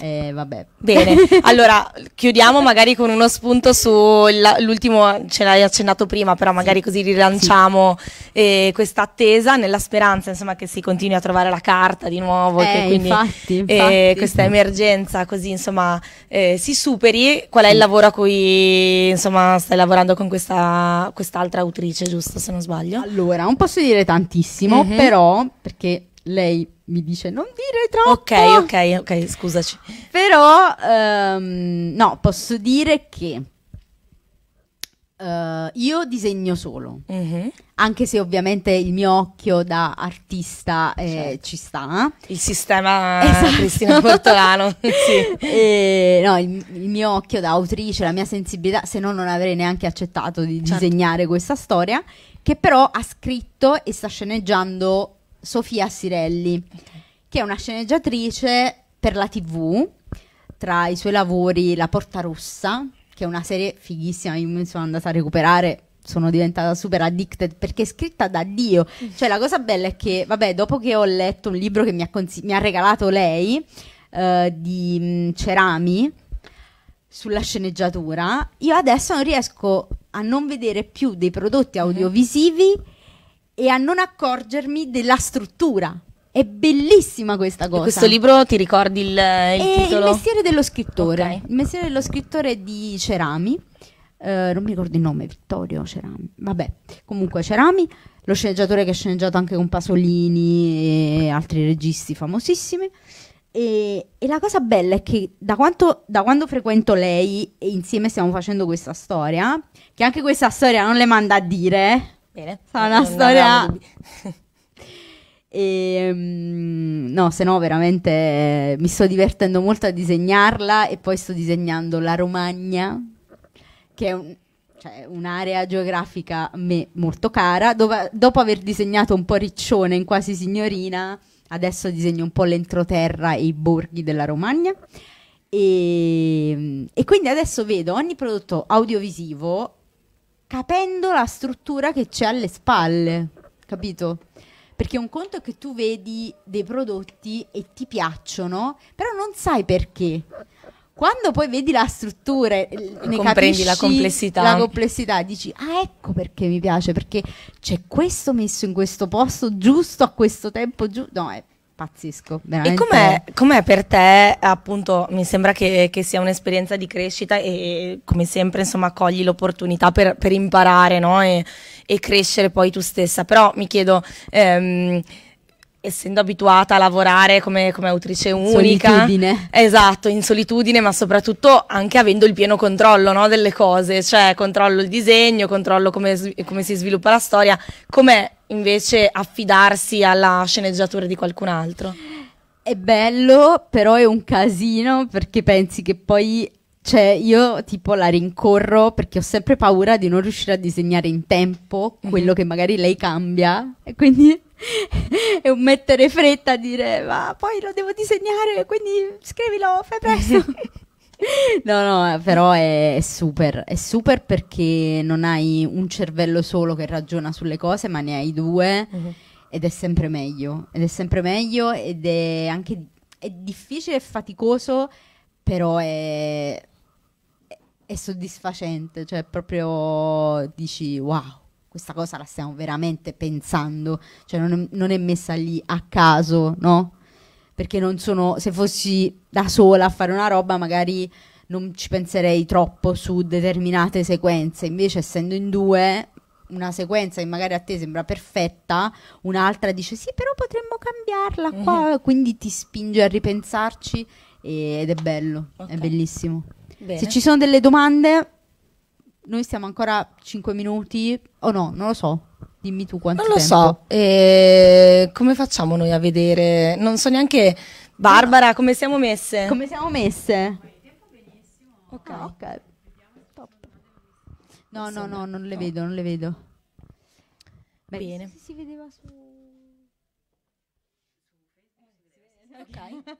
Eh, vabbè. Bene, allora chiudiamo magari con uno spunto sull'ultimo, ce l'hai accennato prima, però magari sì, così rilanciamo sì. eh, questa attesa nella speranza insomma, che si continui a trovare la carta di nuovo eh, che quindi infatti, eh, infatti. questa emergenza così insomma eh, si superi. Qual è il lavoro a cui insomma, stai lavorando con questa, quest'altra autrice, giusto se non sbaglio? Allora, non posso dire tantissimo, mm -hmm. però perché lei mi dice non dire troppo. Ok, ok, ok, scusaci. Però, um, no, posso dire che uh, io disegno solo, mm -hmm. anche se ovviamente il mio occhio da artista eh, certo. ci sta. Il sistema esatto. Cristina Portolano. sì. e, no, il, il, mio occhio da autrice, la mia sensibilità, se no non avrei neanche accettato di certo. disegnare questa storia, che però ha scritto e sta sceneggiando Sofia Sirelli, okay. che è una sceneggiatrice per la TV, tra i suoi lavori La Porta Rossa, che è una serie fighissima, io mi sono andata a recuperare sono diventata super addicted perché è scritta da Dio. Cioè, la cosa bella è che, vabbè, dopo che ho letto un libro che mi ha, mi ha regalato lei uh, di mh, mm, Cerami sulla sceneggiatura, io adesso non riesco a non vedere più dei prodotti mhm. audiovisivi. Mm -hmm e a non accorgermi della struttura. È bellissima questa cosa. E questo libro ti ricordi il, il è titolo? Il mestiere dello scrittore. Okay. Il mestiere dello scrittore di Cerami. Eh, non mi ricordo il nome, Vittorio Cerami. Vabbè, comunque Cerami, lo sceneggiatore che ha sceneggiato anche con Pasolini e altri registi famosissimi. E, e, la cosa bella è che da, quanto, da, quando frequento lei e insieme stiamo facendo questa storia, che anche questa storia non le manda a dire, Bene. Sarà una non storia... E, um, no, se no veramente eh, mi sto divertendo molto a disegnarla e poi sto disegnando la Romagna, che è un, cioè, un'area geografica a me molto cara. Dove, dopo aver disegnato un po' Riccione in quasi signorina, adesso disegno un po' l'entroterra e i borghi della Romagna. E, ehm, e quindi adesso vedo ogni prodotto audiovisivo capendo la struttura che c'è alle spalle, capito? Perché un conto è che tu vedi dei prodotti e ti piacciono, però non sai perché. Quando poi vedi la struttura, ne comprendi la complessità. La complessità, dici: Ah, ecco perché mi piace, perché c'è questo messo in questo posto giusto a questo tempo giusto. No, è pazzisco. Veramente. E com'è, com'è, per te, appunto, mi sembra che, che, sia un'esperienza di crescita e come sempre, insomma, cogli l'opportunità per, per imparare no? e, e, crescere poi tu stessa. Però mi chiedo... Ehm, essendo abituata a lavorare come, come autrice unica, solitudine. esatto, in solitudine, ma soprattutto anche avendo il pieno controllo no, delle cose, cioè controllo il disegno, controllo come, come si sviluppa la storia, com'è invece affidarsi alla sceneggiatura di qualcun altro? È bello, però è un casino perché pensi che poi cioè, io tipo la rincorro perché ho sempre paura di non riuscire a disegnare in tempo mhm. quello mm -hmm. che magari lei cambia. E quindi è un mettere fretta a dire, ma poi lo devo disegnare, quindi scrivilo, fai presto. No, no, però è, super, è super perché non hai un cervello solo che ragiona sulle cose, ma ne hai due uh mhm. -huh. ed è sempre meglio, ed è sempre meglio ed è anche è difficile e faticoso, però è, è soddisfacente, cioè proprio dici wow questa cosa la stiamo veramente pensando, cioè non è, non è, messa lì a caso, no? perché non sono, se fossi da sola a fare una roba magari non ci penserei troppo su determinate sequenze, invece essendo in due una sequenza che magari a te sembra perfetta, un'altra dice sì però potremmo cambiarla mm-hmm. qua, quindi ti spinge a ripensarci ed è bello, okay. è bellissimo. Bene. Se ci sono delle domande, noi stiamo ancora 5 minuti o oh no, non lo so. Dimmi tu quanto Non lo tempo. so, eh, come facciamo noi a vedere? Non so neanche, Barbara, come siamo messe? Come siamo messe? Ok, ah, ok. Top. No, no, no, non le vedo, non le vedo. Beh, Bene. si vedeva su... Ok.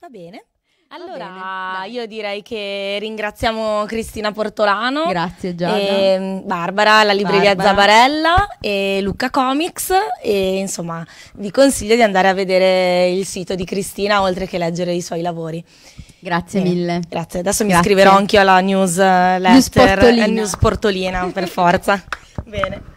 Va bene. Allora, io direi che ringraziamo Cristina Portolano. Grazie Giada. Ehm, Barbara, la libreria Barbara. Zabarella e Luca Comics. E insomma, vi consiglio di andare a vedere il sito di Cristina oltre che leggere i suoi lavori. Grazie Bene. mille. Grazie. Adesso mi Grazie. iscriverò anch'io alla newsletter news eh, eh, Portolina, news Portolina per forza. Bene.